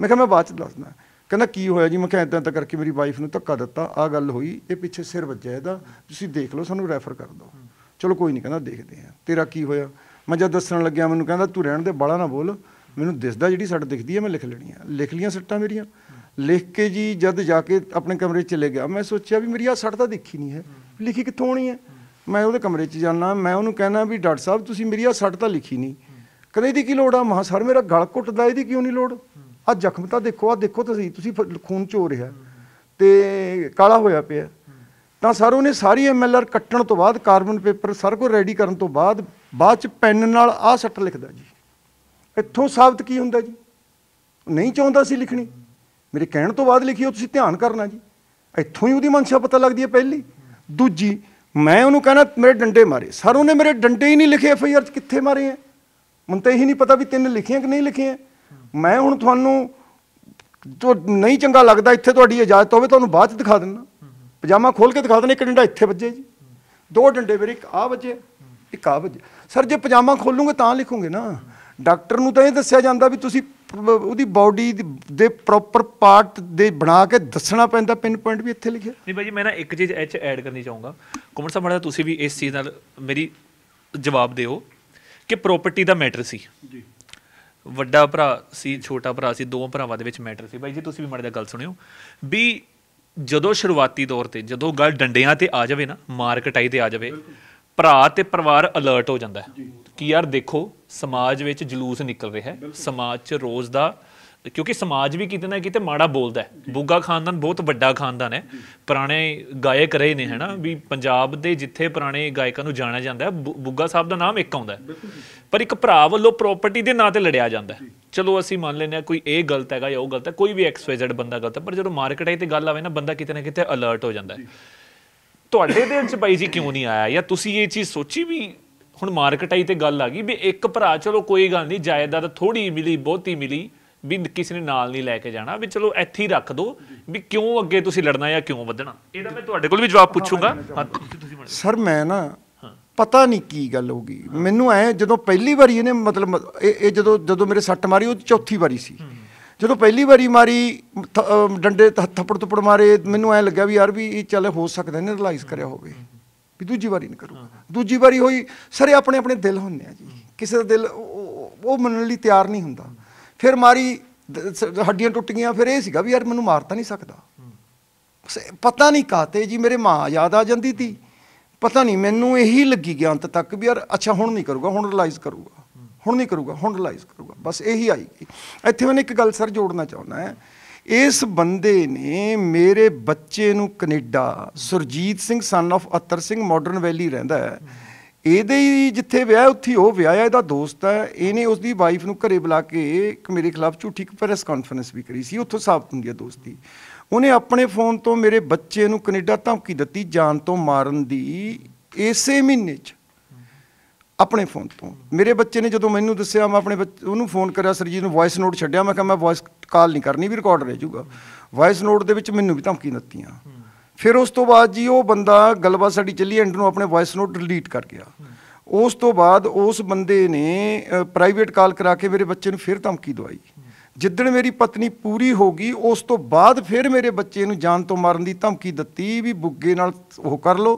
[SPEAKER 4] ਮੈਂ ਕਿਹਾ ਮੈਂ ਬਾਅਦ ਚ ਦੱਸਦਾ ਕਹਿੰਦਾ ਕੀ ਹੋਇਆ ਜੀ ਮੈਂ ਕਿਹਾ ਇਦਾਂ ਤਾਂ ਕਰਕੇ ਮੇਰੀ ਵਾਈਫ ਨੂੰ ਧੱਕਾ ਦਿੱਤਾ ਆ ਗੱਲ ਹੋਈ ਇਹ ਪਿੱਛੇ ਸਿਰ ਵੱਜਿਆ ਇਹਦਾ ਤੁਸੀਂ ਦੇਖ ਲਓ ਸਾਨੂੰ ਰੈਫਰ ਕਰ ਦਿਓ ਚਲੋ ਕੋਈ ਨਹੀਂ ਕਹਿੰਦਾ ਦੇਖਦੇ ਆ ਤੇਰਾ ਕੀ ਹੋਇਆ ਮੈਂ ਜਦ ਦੱਸਣ ਲੱਗਿਆ ਮੈਨੂੰ ਕਹਿੰਦਾ ਤੂੰ ਰਹਿਣ ਦੇ ਬਾਲਾ ਨਾ ਬੋਲ ਮੈਨੂੰ ਦਿਸਦਾ ਜਿਹੜੀ ਸੜ ਦਿਖਦੀ ਹੈ ਮੈਂ ਲਿਖ ਲੈਣੀ ਆ ਲਿਖ ਲੀਆਂ ਸੱਟਾਂ ਮੇਰੀਆਂ ਲਿਖ ਕੇ ਜੀ ਜਦ ਜਾ ਕੇ ਆਪਣੇ ਕਮਰੇ 'ਚ ਚਲੇ ਗਿਆ ਮੈਂ ਸੋਚਿਆ ਵੀ ਮੇਰੀ ਆ ਸੱਟ ਤਾਂ ਦੇਖੀ ਨਹੀਂ ਹੈ ਲਿਖੀ ਕਿੱਥੋਂ ਆਣੀ ਹੈ ਮੈਂ ਉਹਦੇ ਕਮਰੇ 'ਚ ਜਾਣਾ ਮੈਂ ਉਹਨੂੰ ਕਹਿਣਾ ਵੀ ਡਾਕਟਰ ਸਾਹਿਬ ਤੁਸੀਂ ਮੇਰੀ ਆ ਸੱਟ ਤਾਂ ਲਿਖੀ ਨਹੀਂ ਕਹਿੰਦੇ ਇਹਦੀ ਕੀ ਲੋੜ ਆ ਮਹਾ ਸਰ ਮੇਰਾ ਗਲ ਘੁੱਟਦਾ ਇਹਦੀ ਕਿਉਂ ਨਹੀਂ ਲੋੜ ਆ ਜ਼ਖਮ ਤਾਂ ਦੇਖੋ ਆ ਦੇਖੋ ਤੁਸੀਂ ਤੁਸੀਂ ਖੂਨ ਚੋ ਰਿਹਾ ਤੇ ਕਾਲਾ ਹੋਇਆ ਪਿਆ ਤਾਂ ਸਰ ਉਹਨੇ ਸਾਰੀ ਐਮਐਲਆਰ ਕੱਟਣ ਤੋਂ ਬਾਅਦ ਕਾਰਬਨ ਪੇਪਰ ਸਰ ਕੋ ਰੈਡੀ ਕਰਨ ਤੋਂ ਬਾਅਦ ਬਾਅਦ ਚ ਪੈਨ ਨਾਲ ਆ ਸੱਟ ਲਿਖਦਾ ਜੀ ਇੱਥੋਂ ਸਾਬਤ ਕੀ ਹੁੰਦਾ ਜੀ ਨਹੀਂ ਚਾਹੁੰਦਾ ਸੀ ਲਿਖਣੀ ਮੇਰੇ ਕਹਿਣ ਤੋਂ ਬਾਅਦ ਲਿਖੀ ਉਹ ਤੁਸੀਂ ਧਿਆਨ ਕਰਨਾ ਜੀ ਇੱਥੋਂ ਹੀ ਉਹਦੀ ਮਨਸ਼ਾ ਪਤਾ ਲੱਗਦੀ ਹੈ ਪਹਿਲੀ ਦੂਜੀ ਮੈਂ ਉਹਨੂੰ ਕਹਿੰਦਾ ਮੇਰੇ ਡੰਡੇ ਮਾਰੇ ਸਰ ਉਹਨੇ ਮੇਰੇ ਡੰਡੇ ਹੀ ਨਹੀਂ ਲਿਖੇ ਐਫ ਆਈ ਆਰ ਚ ਕਿੱਥੇ ਮਾਰੇ ਆ ਮੈਨੂੰ ਤਾਂ ਹੀ ਨਹੀਂ ਪਤਾ ਵੀ ਤਿੰਨ ਆ ਕਿ ਨਹੀਂ ਆ ਮੈਂ ਹੁਣ ਤੁਹਾਨੂੰ ਜੋ ਨਹੀਂ ਚੰਗਾ ਲੱਗਦਾ ਇੱਥੇ ਤੁਹਾਡੀ ਇਜਾਜ਼ਤ ਹੋਵੇ ਤੁਹਾਨੂੰ ਬਾਅਦ ਚ ਦਿਖਾ ਦਿੰਦਾ ਪਜਾਮਾ ਖੋਲ ਕੇ ਦਿਖਾ ਦਿੰਦਾ ਇੱਕ ਡੰਡਾ ਇੱਥੇ ਵੱਜੇ ਜੀ ਦੋ ਡੰਡੇ ਵੀਰ ਇੱਕ ਆ ਵੱਜੇ ਇੱਕ ਆ ਵੱਜੇ ਸਰ ਜੇ ਪਜਾਮਾ ਖੋਲੂਗੇ ਤਾਂ ਲਿਖੂਗੇ ਨਾ ਡਾਕਟਰ ਨੂੰ ਤਾਂ ਇਹ ਦੱਸਿਆ ਜਾਂਦਾ ਵੀ ਤੁਸੀਂ ਉਹਦੀ ਬਾਡੀ ਦੇ ਪ੍ਰੋਪਰ ਪਾਰਟ ਦੇ ਬਣਾ ਕੇ
[SPEAKER 2] ਦੱਸਣਾ ਪੈਂਦਾ ਪਿੰਨ ਪੁਆਇੰਟ ਵੀ ਇੱਥੇ ਲਿਖਿਆ ਨਹੀਂ ਭਾਈ ਮੈਂ ਨਾ ਇੱਕ ਚੀਜ਼ ਐਚ ਐਡ ਕਰਨੀ ਚਾਹੂੰਗਾ ਕੁਮਰ ਸਾਹਿਬ ਮੜਾ ਤੁਸੀਂ ਵੀ ਇਸ ਚੀਜ਼ ਨਾਲ ਮੇਰੀ ਜਵਾਬ ਦਿਓ ਕਿ ਪ੍ਰਾਪਰਟੀ ਦਾ ਮੈਟਰ ਸੀ ਜੀ ਵੱਡਾ ਭਰਾ ਸੀ ਛੋਟਾ ਭਰਾ ਸੀ ਦੋ ਭਰਾਵਾਂ ਦੇ ਵਿੱਚ ਮੈਟਰ ਸੀ ਬਾਈ ਜੀ ਤੁਸੀਂ ਵੀ ਮਾੜਾ ਦਾ ਗੱਲ ਸੁਣਿਓ ਵੀ ਜਦੋਂ ਸ਼ੁਰੂਆਤੀ ਤੌਰ ਤੇ ਜਦੋਂ ਗੱਲ ਡੰਡਿਆਂ ਤੇ ਆ ਜਾਵੇ ਨਾ ਮਾਰ ਕਟਾਈ ਤੇ ਆ ਜਾਵੇ ਭਰਾ ਤੇ ਪਰਿਵਾਰ ਅਲਰਟ ਹੋ ਜਾਂਦਾ ਹੈ ਕਿ ਯਾਰ ਦੇਖੋ ਸਮਾਜ ਵਿੱਚ ਜਲੂਸ ਨਿਕਲ ਰਿਹਾ ਹੈ ਸਮਾਜ 'ਚ ਰੋਜ਼ ਦਾ ਕਿਉਂਕਿ ਸਮਾਜ ਵੀ ਕਿਤੇ ਨਾ ਕਿਤੇ ਮਾੜਾ ਬੋਲਦਾ ਹੈ ਬੁੱਗਾ ਖਾਨਦਾਨ ਬਹੁਤ ਵੱਡਾ ਖਾਨਦਾਨ ਹੈ ਪੁਰਾਣੇ ਗਾਇਕ ਰਹੇ ਨੇ ਹਨਾ ਵੀ ਪੰਜਾਬ ਦੇ ਜਿੱਥੇ ਪੁਰਾਣੇ ਗਾਇਕਾਂ ਨੂੰ ਜਾਣਿਆ ਜਾਂਦਾ ਹੈ ਬੁੱਗਾ ਸਾਹਿਬ ਦਾ ਨਾਮ ਇੱਕ ਆਉਂਦਾ ਪਰ ਇੱਕ ਭਰਾ ਵੱਲੋਂ ਪ੍ਰਾਪਰਟੀ ਦੇ ਨਾਂ ਤੇ ਲੜਿਆ ਜਾਂਦਾ ਚਲੋ ਅਸੀਂ ਮੰਨ ਲੈਨੇ ਆ ਕੋਈ ਇਹ ਗਲਤ ਹੈਗਾ ਜਾਂ ਉਹ ਗਲਤ ਹੈ ਕੋਈ ਵੀ ਐਕਸ ਵਾਈ ਜ਼ੈਡ ਬੰਦਾ ਗਲਤ ਹੈ ਪਰ ਜਦੋਂ ਮਾਰਕੀਟ ਆਈ ਤੇ ਗੱਲ ਆਵੇ ਨਾ ਬੰਦਾ ਕਿਤੇ ਨਾ ਕਿਤੇ ਅਲਰਟ ਹੋ ਜਾਂਦਾ ਤੁਹਾਡੇ ਦੇ 'ਚ ਬਾਈ ਜੀ ਕਿਉਂ ਨਹੀਂ ਆਇਆ ਜਾਂ ਤੁਸੀਂ ਇਹ ਚੀਜ਼ ਸੋਚੀ ਵੀ ਹੁਣ ਮਾਰਕੀਟ ਆਈ ਤੇ ਗੱਲ ਆ ਗਈ ਵੀ ਇੱਕ ਭਰਾ ਚਲੋ ਕੋਈ ਗੱਲ ਨਹੀਂ ਜਾਇਦਾਦ ਥੋੜੀ ਮਿਲੀ ਬਹੁਤੀ ਮਿਲੀ ਵੀ ਕਿਸੇ ਨੇ ਨਾਲ ਨਹੀਂ ਲੈ ਕੇ ਜਾਣਾ ਵੀ ਚਲੋ ਇੱਥੇ ਹੀ ਰੱਖ ਦੋ ਵੀ ਕਿਉਂ ਅੱਗੇ ਤੁਸੀਂ ਲੜਨਾ ਜਾਂ ਕਿਉਂ ਵਧਣਾ ਇਹਦਾ ਮੈਂ ਤੁਹਾਡੇ ਕੋਲ ਵੀ ਜਵਾਬ ਪੁੱਛੂੰਗਾ
[SPEAKER 4] ਸਰ ਮੈਂ ਨਾ ਪਤਾ ਨਹੀਂ ਕੀ ਗੱਲ ਹੋ ਗਈ ਮੈਨੂੰ ਐ ਜਦੋਂ ਪਹਿਲੀ ਵਾਰੀ ਇਹਨੇ ਮਤਲਬ ਇਹ ਜਦੋਂ ਜਦੋਂ ਮੇਰੇ ਸੱਟ ਮਾਰੀ ਉਹ ਚੌਥੀ ਵਾਰੀ ਸੀ ਜਦੋਂ ਪਹਿਲੀ ਵਾਰੀ ਮਾਰੀ ਡੰਡੇ ਥੱਪੜ ਥੱਪੜ ਮਾਰੇ ਮੈਨੂੰ ਐ ਲੱਗਿਆ ਵੀ ਯਾਰ ਵੀ ਇਹ ਚੱਲ ਹੋ ਸਕਦਾ ਇਹਨੇ ਰਿਲਾਈਜ਼ ਕਰਿਆ ਹੋਵੇ ਵੀ ਦੂਜੀ ਵਾਰੀ ਨਹੀਂ ਕਰੂਗਾ ਦੂਜੀ ਵਾਰੀ ਹੋਈ ਸਰੇ ਆਪਣੇ ਆਪਣੇ ਦਿਲ ਹੁੰਦੇ ਆ ਜੀ ਕਿਸੇ ਦਾ ਦਿਲ ਉਹ ਮੰਨਣ ਲਈ ਤਿਆਰ ਨਹੀਂ ਹੁੰਦਾ ਫਿਰ ਮਾਰੀ ਹੱਡੀਆਂ ਟੁੱਟ ਗਈਆਂ ਫਿਰ ਇਹ ਸੀਗਾ ਵੀ ਯਾਰ ਮੈਨੂੰ ਮਾਰ ਤਾਂ ਨਹੀਂ ਸਕਦਾ ਪਤਾ ਨਹੀਂ ਕਾਤੇ ਜੀ ਮੇਰੇ ਮਾਂ ਯਾਦ ਆ ਜਾਂਦੀ ਸੀ ਪਤਾ ਨਹੀਂ ਮੈਨੂੰ ਇਹੀ ਲੱਗੀ ਗਿਆ ਅੰਤ ਤੱਕ ਵੀ ਯਾਰ ਅੱਛਾ ਹੁਣ ਨਹੀਂ ਕਰੂਗਾ ਹੁਣ ਰਿਲਾਈਜ਼ ਕਰੂਗਾ ਹੁਣ ਨਹੀਂ ਕਰੂਗਾ ਹੁਣ ਰਿਲਾਈਜ਼ ਕਰੂਗਾ ਬਸ ਇਹੀ ਆਈ ਇੱਥੇ ਮੈਂ ਇੱਕ ਗੱਲ ਸਰ ਜੋੜਨਾ ਚਾਹੁੰਦਾ ਹਾਂ ਇਸ ਬੰਦੇ ਨੇ ਮੇਰੇ ਬੱਚੇ ਨੂੰ Canada Surjit Singh son of Atar Singh Modern Valley ਰਹਿੰਦਾ ਹੈ ਇਹਦੇ ਹੀ ਜਿੱਥੇ ਵਿਆਹ ਉੱਥੇ ਉਹ ਵਿਆਹ ਇਹਦਾ ਦੋਸਤ ਹੈ ਇਹਨੇ ਉਸ ਦੀ ਵਾਈਫ ਨੂੰ ਘਰੇ ਬੁਲਾ ਕੇ ਇੱਕ ਮੇਰੇ ਖਿਲਾਫ ਝੂਠੀ ਪ੍ਰੈਸ ਕਾਨਫਰੰਸ ਵੀ ਕਰੀ ਸੀ ਉੱਥੋਂ ਸਾਫ਼ ਹੁੰਦੀ ਹੈ ਦੋਸਤੀ ਉਹਨੇ ਆਪਣੇ ਫੋਨ ਤੋਂ ਮੇਰੇ ਬੱਚੇ ਨੂੰ ਕੈਨੇਡਾ ਧਮਕੀ ਦਿੱਤੀ ਜਾਨ ਤੋਂ ਮਾਰਨ ਦੀ ਇਸੇ ਮਹੀਨੇ 'ਚ ਆਪਣੇ ਫੋਨ ਤੋਂ ਮੇਰੇ ਬੱਚੇ ਨੇ ਜਦੋਂ ਮੈਨੂੰ ਦੱਸਿਆ ਮੈਂ ਆਪਣੇ ਉਹਨੂੰ ਫੋਨ ਕਰਿਆ ਸਰਜੀਤ ਨੂੰ ਵੌਇਸ ਨੋਟ ਛੱਡਿਆ ਮੈਂ ਕਿਹਾ ਮੈਂ ਵੌਇਸ ਕਾਲ ਨਹੀਂ ਕਰਨੀ ਵੀ ਰਿਕਾਰਡ ਰਹਿ ਜਾਊਗਾ ਵੌਇਸ ਨੋਟ ਦੇ ਵਿੱਚ ਮੈਨੂੰ ਵੀ ਧਮਕੀ ਦਿੱਤੀਆਂ ਫਿਰ ਉਸ ਤੋਂ ਬਾਅਦ ਜੀ ਉਹ ਬੰਦਾ ਗੱਲਬਾਤ ਸਾਡੀ ਚੱਲੀ ਐਂਡ ਨੂੰ ਆਪਣੇ ਵਾਇਸ ਨੋਟ ਡਿਲੀਟ ਕਰ ਗਿਆ ਉਸ ਤੋਂ ਬਾਅਦ ਉਸ ਬੰਦੇ ਨੇ ਪ੍ਰਾਈਵੇਟ ਕਾਲ ਕਰਾ ਕੇ ਮੇਰੇ ਬੱਚੇ ਨੂੰ ਫਿਰ ਧਮਕੀ ਦਵਾਈ ਜਿੱਦਣ ਮੇਰੀ ਪਤਨੀ ਪੂਰੀ ਹੋ ਗਈ ਉਸ ਤੋਂ ਬਾਅਦ ਫਿਰ ਮੇਰੇ ਬੱਚੇ ਨੂੰ ਜਾਨ ਤੋਂ ਮਾਰਨ ਦੀ ਧਮਕੀ ਦਿੱਤੀ ਵੀ ਬੁੱਗੇ ਨਾਲ ਉਹ ਕਰ ਲੋ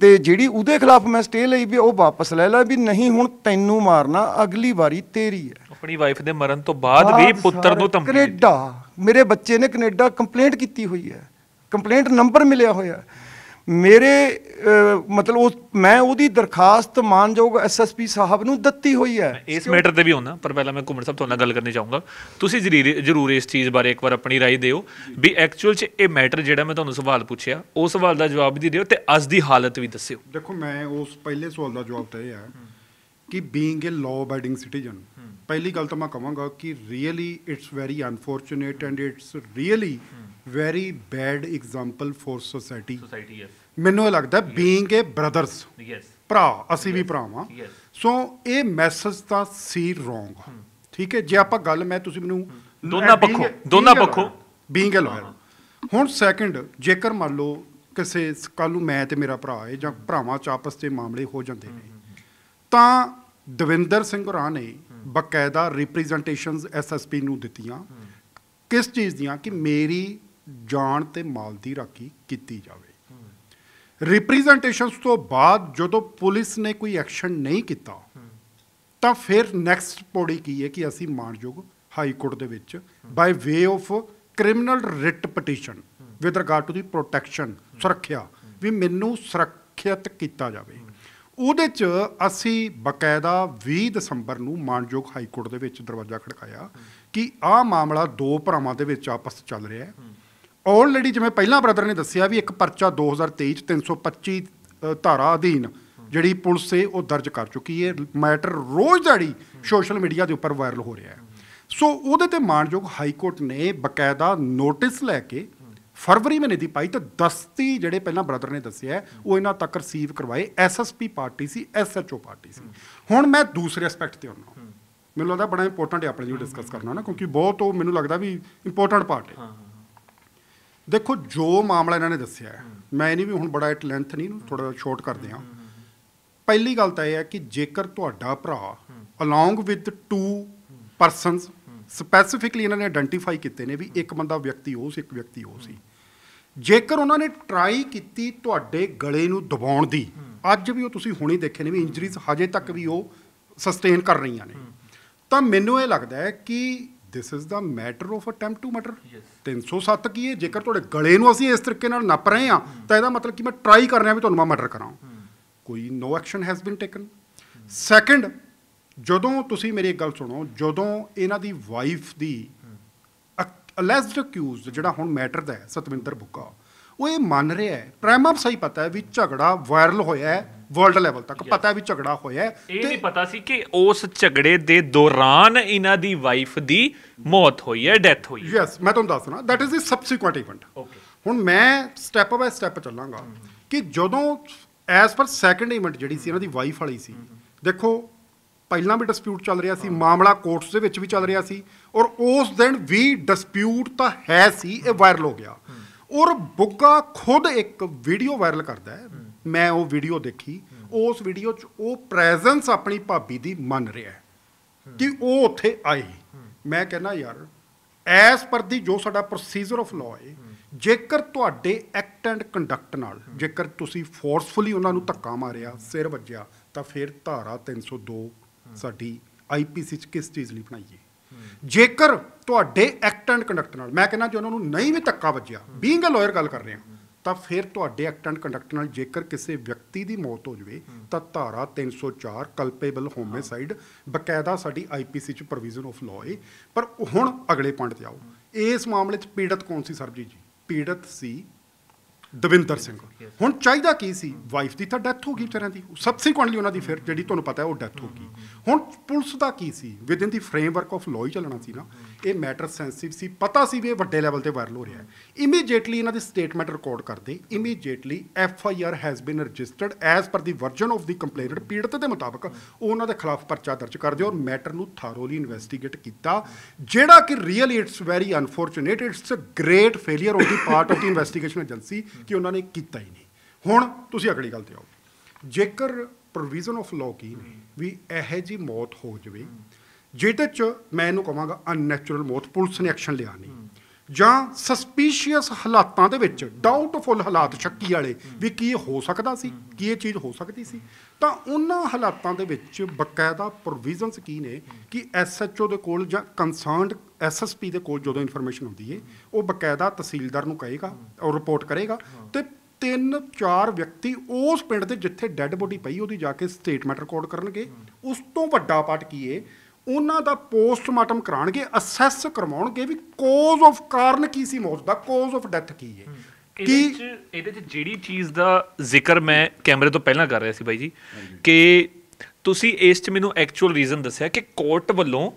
[SPEAKER 4] ਤੇ ਜਿਹੜੀ ਉਹਦੇ ਖਿਲਾਫ ਮੈਂ ਸਟੇ ਲਈ ਵੀ ਉਹ ਵਾਪਸ ਲੈ ਲੈ ਵੀ ਨਹੀਂ ਹੁਣ ਤੈਨੂੰ ਮਾਰਨਾ ਅਗਲੀ ਵਾਰੀ
[SPEAKER 2] ਤੇਰੀ ਹੈ ਆਪਣੀ ਵਾਈਫ ਦੇ ਮਰਨ ਤੋਂ ਬਾਅਦ ਵੀ ਪੁੱਤਰ ਨੂੰ ਧਮਕੀ
[SPEAKER 4] ਕੈਨੇਡਾ ਮੇਰੇ ਬੱਚੇ ਨੇ ਕੈਨੇਡਾ ਕੰਪਲੇਂਟ ਕੀਤੀ ਹੋਈ ਹੈ ਕੰਪਲੇਂਟ ਨੰਬਰ ਮਿਲਿਆ ਹੋਇਆ ਮੇਰੇ ਮਤਲਬ ਉਹ ਮੈਂ ਉਹਦੀ ਦਰਖਾਸਤ ਮਾਨਯੋਗ ਐਸਐਸਪੀ ਸਾਹਿਬ ਨੂੰ ਦਿੱਤੀ ਹੋਈ ਹੈ
[SPEAKER 2] ਇਸ ਮੈਟਰ ਤੇ ਵੀ ਹੁੰਦਾ ਪਰ ਪਹਿਲਾਂ ਮੈਂ ਘੁੰਮਣ ਸਾਹਿਬ ਤੋਂ ਨਾਲ ਗੱਲ ਕਰਨੀ ਚਾਹੂੰਗਾ ਤੁਸੀਂ ਜ਼ਰੂਰ ਇਸ ਚੀਜ਼ ਬਾਰੇ ਇੱਕ ਵਾਰ ਆਪਣੀ رائے ਦਿਓ ਵੀ ਐਕਚੁਅਲ 'ਚ ਇਹ ਮੈਟਰ ਜਿਹੜਾ ਮੈਂ ਤੁਹਾਨੂੰ ਸਵਾਲ ਪੁੱਛਿਆ ਉਹ ਸਵਾਲ ਦਾ ਜਵਾਬ ਵੀ ਦਿਓ ਤੇ ਅੱਜ ਦੀ ਹਾਲਤ ਵੀ ਦੱਸਿਓ
[SPEAKER 3] ਦੇਖੋ ਮੈਂ ਉਸ ਪਹਿਲੇ ਸਵਾਲ ਦਾ ਜਵਾਬ ਤਾਂ ਇਹ ਹੈ ਕਿ being a law abiding citizen ਪਹਿਲੀ ਗੱਲ ਤਾਂ ਮੈਂ ਕਹਾਂਗਾ ਕਿ really it's very unfortunate and it's really very bad example for society society yes ਮੈਨੂੰ ਇਹ ਲੱਗਦਾ ਬੀਇੰਗ ਅ ਬ੍ਰਦਰਸ ਯੈਸ ਭਰਾ ਅਸੀਂ ਵੀ ਭਰਾਵਾਂ ਸੋ ਇਹ ਮੈਸੇਜ ਤਾਂ ਸੀ ਰੋਂਗ ਠੀਕ ਹੈ ਜੇ ਆਪਾਂ ਗੱਲ ਮੈਂ ਤੁਸੀਂ ਮੈਨੂੰ ਦੋਨਾਂ ਪੱਖੋਂ ਦੋਨਾਂ ਪੱਖੋਂ ਬੀਇੰਗ ਅ ਲਾਇਰ ਹੁਣ ਸੈਕੰਡ ਜੇਕਰ ਮੰਨ ਲਓ ਕਿਸੇ ਕੱਲ ਨੂੰ ਮੈਂ ਤੇ ਮੇਰਾ ਭਰਾ ਹੈ ਜਾਂ ਭਰਾਵਾਂ ਚ ਆਪਸ ਤੇ ਮਾਮਲੇ ਹੋ ਜਾਂਦੇ ਨੇ ਤਾਂ ਦਵਿੰਦਰ ਸਿੰਘ ਹੋਰਾਂ ਨੇ ਬਕਾਇਦਾ ਰਿਪਰੈਜ਼ੈਂਟੇਸ਼ਨਸ ਐਸਐਸਪੀ ਨੂੰ ਦਿੱਤੀਆਂ ਕਿਸ ਚੀਜ਼ ਦੀਆਂ ਕਿ ਮੇਰੀ ਜਾਨ ਤੇ ਮਾਲ ਦੀ ਰਾਖੀ ਕੀਤੀ ਜਾਵੇ ਰਿਪਰੈਜ਼ੈਂਟੇਸ਼ਨਸ ਤੋਂ ਬਾਅਦ ਜਦੋਂ ਪੁਲਿਸ ਨੇ ਕੋਈ ਐਕਸ਼ਨ ਨਹੀਂ ਕੀਤਾ ਤਾਂ ਫਿਰ ਨੈਕਸਟ ਪੌੜੀ ਕੀ ਹੈ ਕਿ ਅਸੀਂ ਮਾਨਯੋਗ ਹਾਈ ਕੋਰਟ ਦੇ ਵਿੱਚ by way of criminal writ petition with regard to the protection ਸੁਰੱਖਿਆ ਵੀ ਮੈਨੂੰ ਸੁਰੱਖਿਅਤ ਕੀਤਾ ਜਾਵੇ ਉਹਦੇ 'ਚ ਅਸੀਂ ਬਕਾਇਦਾ 20 ਦਸੰਬਰ ਨੂੰ ਮਾਨਯੋਗ ਹਾਈ ਕੋਰਟ ਦੇ ਵਿੱਚ ਦਰਵਾਜ਼ਾ ਖੜਕਾਇਆ ਕਿ ਆਹ ਮਾਮਲਾ ਦੋ ਭਰਾਵਾਂ ਦੇ ਵਿੱਚ ਆਪਸ ਚੱਲ ਰਿਹਾ ਹੈ ਆਲਰੇਡੀ ਜਿਵੇਂ ਪਹਿਲਾਂ ਬ੍ਰਦਰ ਨੇ ਦੱਸਿਆ ਵੀ ਇੱਕ ਪਰਚਾ 2023 ਚ 325 ਧਾਰਾ ਅਧੀਨ ਜਿਹੜੀ ਪੁਲਿਸ ਸੇ ਉਹ ਦਰਜ ਕਰ ਚੁੱਕੀ ਹੈ ਮੈਟਰ ਰੋਜ਼ ਦਾੜੀ ਸੋਸ਼ਲ ਮੀਡੀਆ ਦੇ ਉੱਪਰ ਵਾਇਰਲ ਹੋ ਰਿਹਾ ਹੈ ਸੋ ਉਹਦੇ ਤੇ ਮਾਨਯੋਗ ਹਾਈ ਕੋਰਟ ਨੇ ਬਕਾਇਦਾ ਨੋਟਿਸ ਲੈ ਕੇ ਫਰਵਰੀ ਮਹੀਨੇ ਦੀ ਪਾਈ ਤਾਂ ਦਸਤੀ ਜਿਹੜੇ ਪਹਿਲਾਂ ਬ੍ਰਦਰ ਨੇ ਦੱਸਿਆ ਉਹ ਇਹਨਾਂ ਤੱਕ ਰਸੀਵ ਕਰਵਾਏ ਐਸਐਸਪੀ ਪਾਰਟੀ ਸੀ ਐਸਐਚਓ ਪਾਰਟੀ ਸੀ ਹੁਣ ਮੈਂ ਦੂਸਰੇ ਐਸਪੈਕਟ ਤੇ ਆਉਣਾ ਮੈਨੂੰ ਲੱਗਦਾ ਬੜਾ ਇੰਪੋਰਟੈਂਟ ਹੈ ਆਪਣੇ ਜੀ ਡਿਸਕਸ ਕਰਨਾ ਨਾ ਕਿਉਂਕਿ ਬਹੁਤ ਉਹ ਮੈਨੂੰ ਲੱਗਦਾ ਵੀ ਇੰਪੋਰਟੈਂਟ ਪਾਰਟ ਹੈ ਦੇਖੋ ਜੋ ਮਾਮਲਾ ਇਹਨਾਂ ਨੇ ਦੱਸਿਆ ਮੈਂ ਨਹੀਂ ਵੀ ਹੁਣ ਬੜਾ ਇਟ ਲੈਂਥ ਨਹੀਂ ਨੂੰ ਥੋੜਾ ਸ਼ਾਰਟ ਕਰਦੇ ਹਾਂ ਪਹਿਲੀ ਗੱਲ ਤਾਂ ਇਹ ਹੈ ਕਿ ਜੇਕਰ ਤੁਹਾਡਾ ਭਰਾ along with two persons specifically ਇਹਨਾਂ ਨੇ ਆਇਡੈਂਟੀਫਾਈ ਕੀਤੇ ਨੇ ਵੀ ਇੱਕ ਬੰਦਾ ਵਿਅਕਤੀ ਉਹ ਸੀ ਇੱਕ ਵਿਅਕਤੀ ਉਹ ਸੀ ਜੇਕਰ ਉਹਨਾਂ ਨੇ ਟਰਾਈ ਕੀਤੀ ਤੁਹਾਡੇ ਗਲੇ ਨੂੰ ਦਬਾਉਣ ਦੀ ਅੱਜ ਵੀ ਉਹ ਤੁਸੀਂ ਹੁਣੇ ਦੇਖੇ ਨੇ ਵੀ ਇੰਜਰੀਜ਼ ਹਜੇ ਤੱਕ ਵੀ ਉਹ ਸਸਟੇਨ ਕਰ ਰਹੀਆਂ ਨੇ ਤਾਂ ਮੈਨੂੰ ਇਹ ਲੱਗਦਾ ਹੈ ਕਿ this is the matter of attempt to murder 307 ਕੀ ਹੈ ਜੇਕਰ ਤੁਹਾਡੇ ਗਲੇ ਨੂੰ ਅਸੀਂ ਇਸ ਤਰੀਕੇ ਨਾਲ ਨੱਪ ਰਹੇ ਹਾਂ ਤਾਂ ਇਹਦਾ ਮਤਲਬ ਕਿ ਮੈਂ ਟਰਾਈ ਕਰ ਰਿਹਾ ਵੀ ਤੁਹਾਨੂੰ ਮੈਂ ਮਰਡਰ ਕਰਾਂ ਕੋਈ no action has been taken second ਜਦੋਂ ਤੁਸੀਂ ਮੇਰੀ ਗੱਲ ਸੁਣੋ ਜਦੋਂ ਇਹਨਾਂ ਦੀ ਵਾਈਫ ਦੀ ਅਲੈਸਡ ਅਕਿਊਜ਼ਡ ਜਿਹੜਾ ਹੁਣ ਮੈਟਰ ਦਾ ਹੈ ਸਤਵਿੰਦਰ ਬੁੱਕਾ ਉਹ ਇਹ ਮੰਨ ਰਿਹਾ ਹੈ ਪ੍ਰਾਈਮਮ ਸਹੀ ਪਤਾ ਹੈ ਵੀ ਝਗੜਾ ਵਾਇਰਲ ਹੋਇਆ ਹੈ ਵਰਲਡ ਲੈਵਲ ਤੱਕ ਪਤਾ ਹੈ ਵੀ ਝਗੜਾ ਹੋਇਆ ਹੈ
[SPEAKER 2] ਇਹ ਨਹੀਂ ਪਤਾ ਸੀ ਕਿ ਉਸ ਝਗੜੇ ਦੇ ਦੌਰਾਨ ਇਹਨਾਂ ਦੀ ਵਾਈਫ ਦੀ ਮੌਤ ਹੋਈ ਹੈ ਡੈਥ ਹੋਈ
[SPEAKER 3] ਹੈ ਯੈਸ ਮੈਂ ਤੁਹਾਨੂੰ ਦੱਸਣਾ that is the subsequent event ਹੁਣ ਮੈਂ ਸਟੈਪ ਬਾਈ ਸਟੈਪ ਚੱਲਾਂਗਾ ਕਿ ਜਦੋਂ ਐਸ ਪਰ ਸੈਕੰਡ ਇਵੈਂਟ ਜਿਹੜੀ ਸੀ ਇਹਨਾਂ ਦੀ ਵਾਈਫ ਵਾਲੀ ਸੀ ਦੇਖੋ ਪਹਿਲਾਂ ਵੀ ਡਿਸਪਿਊਟ ਚੱਲ ਰਿਹਾ ਸੀ ਮਾਮਲਾ ਕੋਰਟਸ ਦੇ ਵਿੱਚ ਵੀ ਚੱਲ ਰਿਹਾ ਸੀ ਔਰ ਉਸ ਦਿਨ ਵੀ ਡਿਸਪਿਊਟ ਤਾਂ ਹੈ ਸੀ ਇਹ ਵਾਇਰਲ ਹੋ ਗਿਆ ਔਰ ਬੁੱਗਾ ਖੁਦ ਇੱਕ ਵੀਡੀਓ ਵਾਇਰਲ ਕਰਦਾ ਹੈ ਮੈਂ ਉਹ ਵੀਡੀਓ ਦੇਖੀ ਉਸ ਵੀਡੀਓ 'ਚ ਉਹ ਪ੍ਰੈਜ਼ੈਂਸ ਆਪਣੀ ਭਾਬੀ ਦੀ ਮੰਨ ਰਿਹਾ ਕਿ ਉਹ ਉੱਥੇ ਆਈ ਮੈਂ ਕਹਿੰਦਾ ਯਾਰ ਐਸ ਪਰ ਦੀ ਜੋ ਸਾਡਾ ਪ੍ਰੋਸੀਜਰ ਆਫ ਲਾਅ ਹੈ ਜੇਕਰ ਤੁਹਾਡੇ ਐਕਟ ਐਂਡ ਕੰਡਕਟ ਨਾਲ ਜੇਕਰ ਤੁਸੀਂ ਫੋਰਸਫੁਲੀ ਉਹਨਾਂ ਨੂੰ ਧੱਕਾ ਮਾਰਿਆ ਸਿਰ ਵੱਜਿਆ ਤਾਂ ਫਿਰ ਧਾਰਾ 302 ਸਾਡੀ ਆਈਪੀਸੀ ਚ ਕਿਸ ਚੀਜ਼ ਲਈ ਬਣਾਈਏ ਜੇਕਰ ਤੁਹਾਡੇ ਐਕਟ ਐਂਡ ਕੰਡਕਟ ਨਾਲ ਮੈਂ ਕਹਿੰਦਾ ਜੇ ਉਹਨਾਂ ਨੂੰ ਨਹੀਂ ਵੀ ਤੱਕਾ ਵੱਜਿਆ ਬੀਇੰਗ ਅ ਲਾਇਰ ਗੱਲ ਕਰ ਰਿਹਾ ਤਾਂ ਫਿਰ ਤੁਹਾਡੇ ਐਕਟ ਐਂਡ ਕੰਡਕਟ ਨਾਲ ਜੇਕਰ ਕਿਸੇ ਵਿਅਕਤੀ ਦੀ ਮੌਤ ਹੋ ਜਵੇ ਤਾਂ ਧਾਰਾ 304 ਕਲਪੇਬਲ ਹੋਮਿਸਾਈਡ ਬਕਾਇਦਾ ਸਾਡੀ ਆਈਪੀਸੀ ਚ ਪ੍ਰੋਵੀਜ਼ਨ ਆਫ ਲਾਅ ਹੈ ਪਰ ਹੁਣ ਅਗਲੇ ਪੁਆਇੰਟ ਤੇ ਆਓ ਇਸ ਮਾਮਲੇ ਚ ਪੀੜਤ ਕੌਣ ਸੀ ਸਰਬਜੀਤ ਜੀ ਪੀੜਤ ਸੀ ਦਵਿੰਦਰ ਸਿੰਘ ਹੁਣ ਚਾਹੀਦਾ ਕੀ ਸੀ ਵਾਈਫ ਦੀ ਤਾਂ ਡੈਥ ਹੋ ਗਈ ਵਿਚਾਰਿਆਂ ਦੀ ਸਬਸੀਕੁਐਂਟਲੀ ਉਹਨਾਂ ਦੀ ਫਿਰ ਜਿਹੜੀ ਤੁਹਾਨੂੰ ਪਤਾ ਹੈ ਉਹ ਡੈਥ ਹੋ ਗਈ ਹੁਣ ਪੁਲਿਸ ਦਾ ਕੀ ਸੀ within the framework of law ਹੀ ਚੱਲਣਾ ਸੀ ਨਾ ਇਹ ਮੈਟਰ ਸੈਂਸਿਟਿਵ ਸੀ ਪਤਾ ਸੀ ਵੀ ਇਹ ਵੱਡੇ ਲੈਵਲ ਤੇ ਵਾਇਰਲ ਹੋ ਰਿਹਾ ਹੈ ਇਮੀਡੀਏਟਲੀ ਇਹਨਾਂ ਦੀ ਸਟੇਟਮੈਂਟ ਰਿਕਾਰਡ ਕਰਦੇ immediately F I R has been registered as per the version of the complaint ਪੀੜਤ ਦੇ ਮੁਤਾਬਕ ਉਹਨਾਂ ਦੇ ਖਿਲਾਫ ਪਰਚਾ ਦਰਜ ਕਰਦੇ ਔਰ ਮੈਟਰ ਨੂੰ ਥਾਰੋਲੀ ਇਨਵੈਸਟੀਗੇਟ ਕੀਤਾ ਜਿਹੜਾ ਕਿ really it's very unfortunate it's a great failure of the part of the investigation agency ਕਿ ਉਹਨਾਂ ਨੇ ਕੀਤਾ ਹੀ ਨਹੀਂ ਹੁਣ ਤੁਸੀਂ ਅਗਲੀ ਗੱਲ ਤੇ ਆਓ ਜੇਕਰ ਪ੍ਰੋਵੀਜ਼ਨ ਆਫ ਲਾਅ ਕੀ ਵੀ ਇਹ ਜੀ ਮੌਤ ਹੋ ਜਵੇ ਜਿਹਦੇ 'ਚ ਮੈਂ ਇਹਨੂੰ ਕਹਾਂਗਾ ਅਨਨੈਚੁਰਲ ਮੌਤ ਪੁਲਿਸ ਨੇ ਐਕਸ਼ਨ ਲਿਆ ਨਹੀਂ ਜਾਂ ਸਸਪੀਸ਼ੀਅਸ ਹਾਲਾਤਾਂ ਦੇ ਵਿੱਚ ਡਾਊਟਫੁਲ ਹਾਲਾਤ ਸ਼ੱਕੀ ਵਾਲੇ ਵੀ ਕੀ ਹੋ ਸਕਦਾ ਸੀ ਕੀ ਇਹ ਚੀਜ਼ ਹੋ ਸਕਦੀ ਸੀ ਤਾਂ ਉਹਨਾਂ ਹਾਲਾਤਾਂ ਦੇ ਵਿੱਚ ਬਕਾਇਦਾ ਪ੍ਰੋਵੀਜ਼ਨਸ ਕੀ ਨੇ ਕਿ ਐਸਐਚਓ ਦੇ ਕੋਲ ਜਾਂ ਕਨਸਰਨਡ ਐਸਐਸਪੀ ਦੇ ਕੋਲ ਜਦੋਂ ਇਨਫੋਰਮੇਸ਼ਨ ਹੁੰਦੀ ਏ ਉਹ ਬਕਾਇਦਾ ਤਹਿਸੀਲਦਾਰ ਨੂੰ ਕਹੇਗਾ ਔਰ ਰਿਪੋਰਟ ਕਰੇਗਾ ਤੇ ਤਿੰਨ ਚਾਰ ਵਿਅਕਤੀ ਉਸ ਪਿੰਡ ਦੇ ਜਿੱਥੇ ਡੈੱਡ ਬੋਡੀ ਪਈ ਉਹਦੀ ਜਾ ਕੇ ਸਟੇਟਮੈਂਟ ਰਿਕਾਰਡ ਕਰਨਗੇ ਉਸ ਤੋਂ ਵੱਡਾ ਪਾਰਟ ਕੀ ਏ ਉਹਨਾਂ ਦਾ ਪੋਸਟਮਾਰਟਮ ਕਰਾਣਗੇ ਅਸੈਸ ਕਰਵਾਉਣਗੇ ਵੀ ਕੋਜ਼ ਆਫ ਕਾਰਨ ਕੀ ਸੀ ਮੌਤ ਦਾ ਕੋਜ਼ ਆਫ ਡੈਥ ਕੀ ਹੈ ਕਿ ਇਹਦੇ ਚ ਜਿਹੜੀ ਚੀਜ਼ ਦਾ
[SPEAKER 2] ਜ਼ਿਕਰ ਮੈਂ ਕੈਮਰੇ ਤੋਂ ਪਹਿਲਾਂ ਕਰ ਰਿਹਾ ਸੀ ਬਾਈ ਜੀ ਕਿ ਤੁਸੀਂ ਇਸ ਚ ਮੈਨੂੰ ਐਕਚੁਅਲ ਰੀਜ਼ਨ ਦੱਸਿਆ ਕਿ ਕੋਰਟ ਵੱਲੋਂ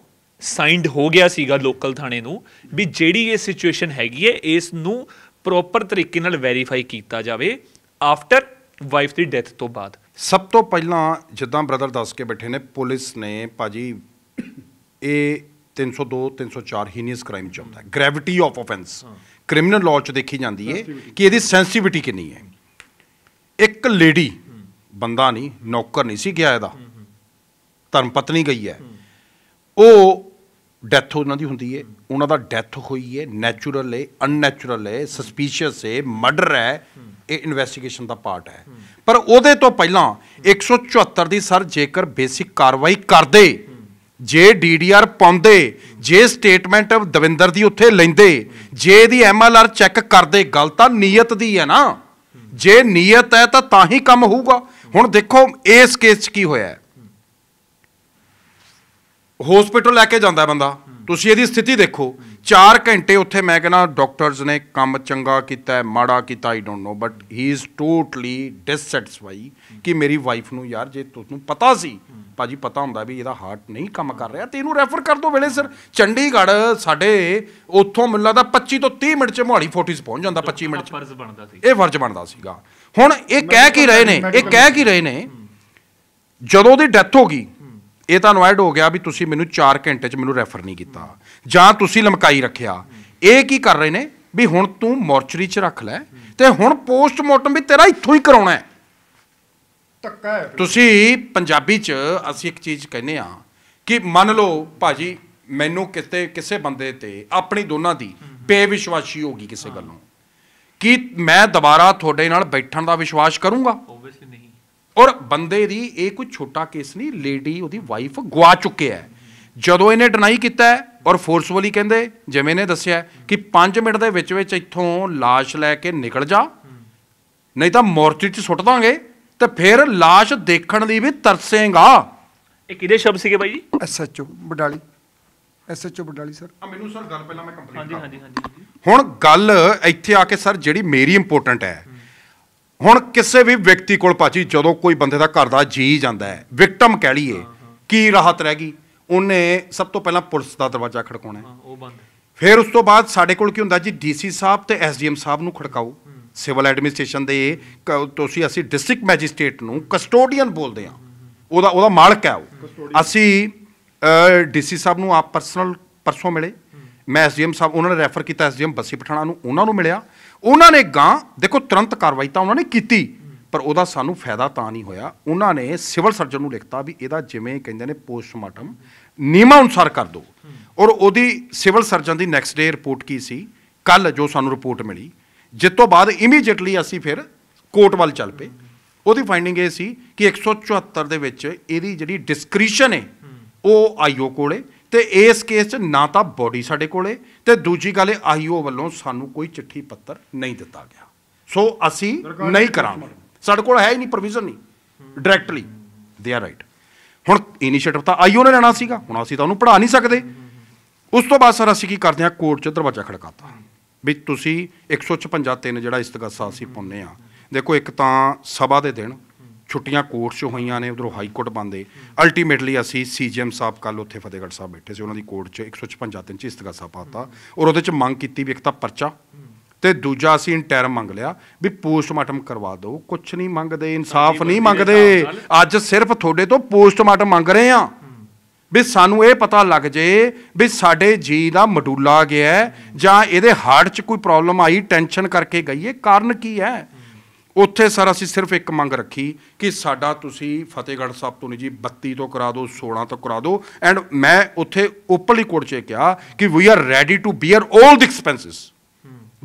[SPEAKER 2] ਸਾਈਨਡ ਹੋ ਗਿਆ ਸੀਗਾ ਲੋਕਲ ਥਾਣੇ ਨੂੰ ਵੀ ਜਿਹੜੀ ਇਹ ਸਿਚੁਏਸ਼ਨ ਹੈਗੀ ਹੈ ਇਸ
[SPEAKER 1] ਨੂੰ ਪ੍ਰੋਪਰ ਤਰੀਕੇ ਨਾਲ ਵੈਰੀਫਾਈ ਕੀਤਾ ਜਾਵੇ ਆਫਟਰ ਵਾਈਫ ਦੀ ਡੈਥ ਤੋਂ ਬਾਅਦ ਸਭ ਤੋਂ ਪਹਿਲਾਂ ਜਿੱਦਾਂ ਬ੍ਰਦਰ ਦੱਸ ਕੇ ਬੈਠੇ ਨੇ ਪੁਲਿਸ ਨੇ ਭਾਜੀ ਇਹ 302 304 ਹੀਨੀਅਸ ਕ੍ਰਾਈਮ ਚ ਆਉਂਦਾ ਹੈ gravity of offence criminal law ਚ ਦੇਖੀ ਜਾਂਦੀ ਹੈ ਕਿ ਇਹਦੀ ਸੈਂਸਿਟੀਵਿਟੀ ਕਿੰਨੀ ਹੈ ਇੱਕ ਲੇਡੀ ਬੰਦਾ ਨਹੀਂ ਨੌਕਰ ਨਹੀਂ ਸੀ ਗਿਆ ਇਹਦਾ ਧਰਮ ਪਤਨੀ ਗਈ ਹੈ ਉਹ ਡੈਥ ਉਹਨਾਂ ਦੀ ਹੁੰਦੀ ਹੈ ਉਹਨਾਂ ਦਾ ਡੈਥ ਹੋਈ ਹੈ ਨੈਚੁਰਲ ਹੈ ਅਨਨੈਚੁਰਲ ਹੈ ਸਸਪੀਸ਼ੀਅਸ ਹੈ ਮਰਡਰ ਹੈ ਇਹ ਇਨਵੈਸਟੀਗੇਸ਼ਨ ਦਾ ਪਾਰਟ ਹੈ ਪਰ ਉਹਦੇ ਤੋਂ ਪਹਿਲਾਂ 174 ਦੀ ਸਰ ਜੇਕਰ ਬੇਸਿਕ ਕਾਰਵਾਈ ਕਰਦੇ ਜੇ ਡੀਡੀਆਰ ਪਾਉਂਦੇ ਜੇ ਸਟੇਟਮੈਂਟ ਦਵਿੰਦਰ ਦੀ ਉੱਥੇ ਲੈਂਦੇ ਜੇ ਦੀ ਐਮਐਲਆਰ ਚੈੱਕ ਕਰਦੇ ਗੱਲ ਤਾਂ ਨੀਅਤ ਦੀ ਹੈ ਨਾ ਜੇ ਨੀਅਤ ਹੈ ਤਾਂ ਤਾਂ ਹੀ ਕੰਮ ਹੋਊਗਾ ਹੁਣ ਦੇਖੋ ਇਸ ਕੇਸ 'ਚ ਕੀ ਹੋਇਆ ਹਸਪੀਟਲ ਲੈ ਕੇ ਜਾਂਦਾ ਬੰਦਾ ਤੁਸੀਂ ਇਹਦੀ ਸਥਿਤੀ ਦੇਖੋ 4 ਘੰਟੇ ਉੱਥੇ ਮੈਂ ਕਹਿੰਦਾ ਡਾਕਟਰਸ ਨੇ ਕੰਮ ਚੰਗਾ ਕੀਤਾ ਮਾੜਾ ਕੀਤਾ I don't know but he is totally dissatisfy ਕਿ ਮੇਰੀ ਵਾਈਫ ਨੂੰ ਯਾਰ ਜੇ ਤੁਹਾਨੂੰ ਪਤਾ ਸੀ ਭਾਜੀ ਪਤਾ ਹੁੰਦਾ ਵੀ ਇਹਦਾ ਹਾਰਟ ਨਹੀਂ ਕੰਮ ਕਰ ਰਿਹਾ ਤੇ ਇਹਨੂੰ ਰੈਫਰ ਕਰ ਦੋ ਵੇਲੇ ਸਿਰ ਚੰਡੀਗੜ੍ਹ ਸਾਡੇ ਉੱਥੋਂ ਮੈਨੂੰ ਦਾ 25 ਤੋਂ 30 ਮਿੰਟ ਚ ਮੋਹਾਲੀ ਫੋਰਟਿਸ ਪਹੁੰਚ ਜਾਂਦਾ 25 ਮਿੰਟ ਚ ਫਰਜ਼ ਬਣਦਾ ਸੀ ਇਹ ਫਰਜ਼ ਬਣਦਾ ਸੀਗਾ ਹੁਣ ਇਹ ਕਹਿ ਕੀ ਰਹੇ ਨੇ ਇਹ ਕਹਿ ਕੀ ਰਹੇ ਨੇ ਜਦੋਂ ਦੀ ਡੈਥ ਹੋ ਗਈ ਇਹ ਤਾਂ ਅਨਵਾਇਡ ਹੋ ਗਿਆ ਵੀ ਤੁਸੀਂ ਮੈਨੂੰ 4 ਘੰਟੇ ਚ ਮੈਨੂੰ ਰੈਫਰ ਨਹੀਂ ਕੀਤਾ ਜਾਂ ਤੁਸੀਂ ਲਮਕਾਈ ਰੱਖਿਆ ਇਹ ਕੀ ਕਰ ਰਹੇ ਨੇ ਵੀ ਹੁਣ ਤੂੰ ਮੋਰਚਰੀ ਚ ਰੱਖ ਲੈ ਤੇ ਹੁਣ ਪੋਸਟਮਾਰਟਮ ਵੀ ਤੇਰਾ ਇੱਥੋਂ ਹੀ ਕਰਾਉਣਾ ਹੈ ਧੱਕਾ ਹੈ ਤੁਸੀਂ ਪੰਜਾਬੀ ਚ ਅਸੀਂ ਇੱਕ ਚੀਜ਼ ਕਹਿੰਦੇ ਆ ਕਿ ਮੰਨ ਲਓ ਭਾਜੀ ਮੈਨੂੰ ਕਿਤੇ ਕਿਸੇ ਬੰਦੇ ਤੇ ਆਪਣੀ ਦੋਨਾਂ ਦੀ ਬੇਵਿਸ਼ਵਾਸੀ ਹੋ ਗਈ ਕਿਸੇ ਗੱਲੋਂ ਕਿ ਮੈਂ ਦੁਬਾਰਾ ਤੁਹਾਡੇ ਨਾਲ ਬੈਠਣ ਦਾ ਵਿਸ਼ਵਾਸ ਕਰੂੰਗਾ ਓਬਵੀਅਸਲੀ ਨਹੀਂ ਔਰ ਬੰਦੇ ਦੀ ਇਹ ਕੋਈ ਛੋਟਾ ਕੇਸ ਨਹੀਂ ਲੇਡੀ ਉਹਦੀ ਵਾਈਫ ਗਵਾ ਚੁੱਕਿਆ ਹੈ ਜਦੋਂ ਇਹਨੇ ਡਿਨਾਈ ਕੀਤਾ ਔਰ ਫੋਰਸਫੁਲੀ ਕਹਿੰਦੇ ਜਿਵੇਂ ਨੇ ਦੱਸਿਆ ਕਿ 5 ਮਿੰਟ ਦੇ ਵਿੱਚ ਵਿੱਚ ਇੱਥੋਂ লাশ ਲੈ ਕੇ ਨਿਕਲ ਜਾ ਨਹੀਂ ਤਾਂ ਮੋਰਚੇ 'ਚ ਸੁੱਟ ਦਾਂਗੇ ਤੇ ਫਿਰ লাশ ਦੇਖਣ ਦੀ ਵੀ ਤਰਸੇਗਾ ਇਹ ਕਿਹਦੇ ਸ਼ਬਦ ਸੀਗੇ ਬਾਈ ਜੀ SHO Badali SHO Badali sir ਆ ਮੈਨੂੰ ਸਰ ਗੱਲ ਪਹਿਲਾਂ ਮੈਂ ਕੰਪਲੀਟ ਹਾਂਜੀ ਹਾਂਜੀ ਹਾਂਜੀ ਹੁਣ ਗੱਲ ਇੱਥੇ ਆ ਕੇ ਸਰ ਜਿਹੜੀ ਮੇਰੀ ਇੰਪੋਰਟੈਂਟ ਹੈ ਹੁਣ ਕਿਸੇ ਵੀ ਵਿਅਕਤੀ ਕੋਲ ਪਾਜੀ ਜਦੋਂ ਕੋਈ ਬੰਦੇ ਦਾ ਘਰ ਦਾ ਜੀ ਜਾਂਦਾ ਹੈ ਵਿਕਟਮ ਕਹਿ ਲਈਏ ਕੀ ਰਾਹਤ ਰਹਿ ਗਈ ਉਹਨੇ ਸਭ ਤੋਂ ਪਹਿਲਾਂ ਪੁਲਿਸ ਦਾ ਦਰਵਾਜ਼ਾ ਖੜਕਾਉਣਾ ਹੈ ਉਹ ਬੰਦ ਫਿਰ ਉਸ ਤੋਂ ਬਾਅਦ ਸਾਡੇ ਕੋਲ ਕੀ ਹੁੰਦਾ ਜੀ ਡੀਸੀ ਸਾਹਿਬ ਤੇ ਐਸਡੀਐਮ ਸਾਹਿਬ ਨੂੰ ਖੜਕਾਓ ਸਿਵਲ ਐਡਮਿਨਿਸਟ੍ਰੇਸ਼ਨ ਦੇ ਤੁਸੀਂ ਅਸੀਂ ਡਿਸਟ੍ਰਿਕਟ ਮੈਜਿਸਟ੍ਰੇਟ ਨੂੰ ਕਸਟੋਡੀਅਨ ਬੋਲਦੇ ਆ ਉਹਦਾ ਉਹਦਾ ਮਾਲਕ ਹੈ ਉਹ ਅਸੀਂ ਡੀਸੀ ਸਾਹਿਬ ਨੂੰ ਆਪ ਪਰਸਨਲ ਪਰਸੋਂ ਮਿਲੇ ਮੈਂ ਐਸਡੀਐਮ ਸਾਹਿਬ ਉਹਨਾਂ ਨੇ ਰੈਫਰ ਕੀਤਾ ਐਸਡੀਐਮ ਬੱਸੀ ਪਠਾਣਾ ਨੂੰ ਉਹਨਾਂ ਨੂੰ ਮਿਲਿਆ ਉਹਨਾਂ ਨੇ ਗਾਂ ਦੇਖੋ ਤੁਰੰਤ ਕਾਰਵਾਈ ਤਾਂ ਉਹਨਾਂ ਨੇ ਕੀਤੀ ਪਰ ਉਹਦਾ ਸਾਨੂੰ ਫਾਇਦਾ ਤਾਂ ਨਹੀਂ ਹੋਇਆ ਉਹਨਾਂ ਨੇ ਸਿਵਲ ਸਰਜਨ ਨੂੰ ਲਿਖਤਾ ਵੀ ਇਹਦਾ ਜਿਵੇਂ ਕਹਿੰਦੇ ਨੇ ਪੋਸਟਮਾਰਟਮ ਨਿਯਮਾਂ ਅਨੁਸਾਰ ਕਰ ਦਿਓ ਔਰ ਉਹਦੀ ਸਿਵਲ ਸਰਜਨ ਦੀ ਨੈਕਸਟ ਡੇ ਰਿਪੋਰਟ ਕੀ ਸੀ ਕੱਲ ਜੋ ਸਾਨੂੰ ਰਿਪੋਰਟ ਮਿਲੀ ਜਿਸ ਤੋਂ ਬਾਅਦ ਇਮੀਡੀਏਟਲੀ ਅਸੀਂ ਫਿਰ ਕੋਰਟ ਵੱਲ ਚੱਲ ਪਏ ਉਹਦੀ ਫਾਈਂਡਿੰਗ ਇਹ ਸੀ ਕਿ 174 ਦੇ ਵਿੱਚ ਇਹਦੀ ਜਿਹੜੀ ਡਿਸਕ੍ਰੀਸ਼ਨ ਹੈ ਉਹ ਆਈਓ ਕੋਲੇ ਤੇ ਇਸ ਕੇਸ 'ਚ ਨਾ ਤਾਂ ਬੋਡੀ ਸਾਡੇ ਕੋਲੇ ਤੇ ਦੂਜੀ ਗੱਲ ਇਹ ਆਈਓ ਵੱਲੋਂ ਸਾਨੂੰ ਕੋਈ ਚਿੱਠੀ ਪੱਤਰ ਨਹੀਂ ਦਿੱਤਾ ਗਿਆ ਸੋ ਅਸੀਂ ਨਹੀਂ ਕਰਾਂਗੇ ਸਾਡੇ ਕੋਲ ਹੈ ਹੀ ਨਹੀਂ ਪ੍ਰੋਵੀਜ਼ਨ ਨਹੀਂ ਡਾਇਰੈਕਟਲੀ ਦੇ ਆ ਰਾਈਟ ਹੁਣ ਇਨੀਸ਼ੀਏਟਿਵ ਤਾਂ ਆਈਓ ਨੇ ਲੈਣਾ ਸੀਗਾ ਹੁਣ ਅਸੀਂ ਤਾਂ ਉਹਨੂੰ ਪੜਾ ਨਹੀਂ ਸਕਦੇ ਉਸ ਤੋਂ ਬਾਅਦ ਸਰ ਅਸੀਂ ਕੀ ਕਰਦੇ ਹਾਂ ਕੋਰਟ 'ਚ ਦਰਵਾਜ਼ਾ ਖੜਕਾਤਾ ਵੀ ਤੁਸੀਂ 156 3 ਜਿਹੜਾ ਇਸਤਗਾਸਾ ਅਸੀਂ ਪਾਉਨੇ ਆ ਦੇਖੋ ਇੱਕ ਤਾਂ ਸਭਾ ਦੇ ਦਿਨ ਛੁੱਟੀਆਂ ਕੋਰਟ 'ਚ ਹੋਈਆਂ ਨੇ ਉਧਰੋਂ ਹਾਈ ਕੋਰਟ ਬੰਦੇ ਅਲਟੀਮੇਟਲੀ ਅਸੀਂ ਸੀਜੀਐਮ ਸਾਹਿਬ ਕੱਲ ਉੱਥੇ ਫਤਿਹਗੜ ਸਾਹਿਬ ਬੈਠੇ ਸੀ ਉਹਨਾਂ ਦੀ ਕੋਰਟ 'ਚ 156 3 'ਚ ਇਸਤਗਾਸਾ ਪਾਤਾ ਔਰ ਉਹਦੇ 'ਚ ਮੰਗ ਕੀਤੀ ਵੀ ਇੱਕ ਤਾਂ ਪਰਚਾ ਤੇ ਦੂਜਾ ਅਸੀਂ ਇੰਟਰਮ ਮੰਗ ਲਿਆ ਵੀ ਪੋਸਟਮਾਰਟਮ ਕਰਵਾ ਦਿਓ ਕੁਝ ਨਹੀਂ ਮੰਗਦੇ ਇਨਸਾਫ ਨਹੀਂ ਮੰਗਦੇ ਅੱਜ ਸਿਰਫ ਤੁਹਾਡੇ ਤੋਂ ਪੋਸਟਮਾਰਟਮ ਮੰਗ ਰਹੇ ਆ ਵੀ ਸਾਨੂੰ ਇਹ ਪਤਾ ਲੱਗ ਜੇ ਵੀ ਸਾਡੇ ਜੀ ਦਾ ਮਡੂਲਾ ਗਿਆ ਜਾਂ ਇਹਦੇ ਹਾਰਟ 'ਚ ਕੋਈ ਪ੍ਰੋਬਲਮ ਆਈ ਟੈਨਸ਼ਨ ਕਰਕੇ ਗਈ ਹੈ ਕਾਰਨ ਕੀ ਹੈ ਉੱਥੇ ਸਰ ਅਸੀਂ ਸਿਰਫ ਇੱਕ ਮੰਗ ਰੱਖੀ ਕਿ ਸਾਡਾ ਤੁਸੀਂ ਫਤਿਹਗੜ੍ਹ ਸਾਹਿਬ ਤੋਂ ਨਹੀਂ ਜੀ 32 ਤੋਂ ਕਰਾ ਦਿਓ 16 ਤੋਂ ਕਰਾ ਦਿਓ ਐਂਡ ਮੈਂ ਉੱਥੇ ਓਪਨਲੀ ਕੋਰਟ 'ਚ ਕਿਹਾ ਕਿ we are ready to bear 올 the expenses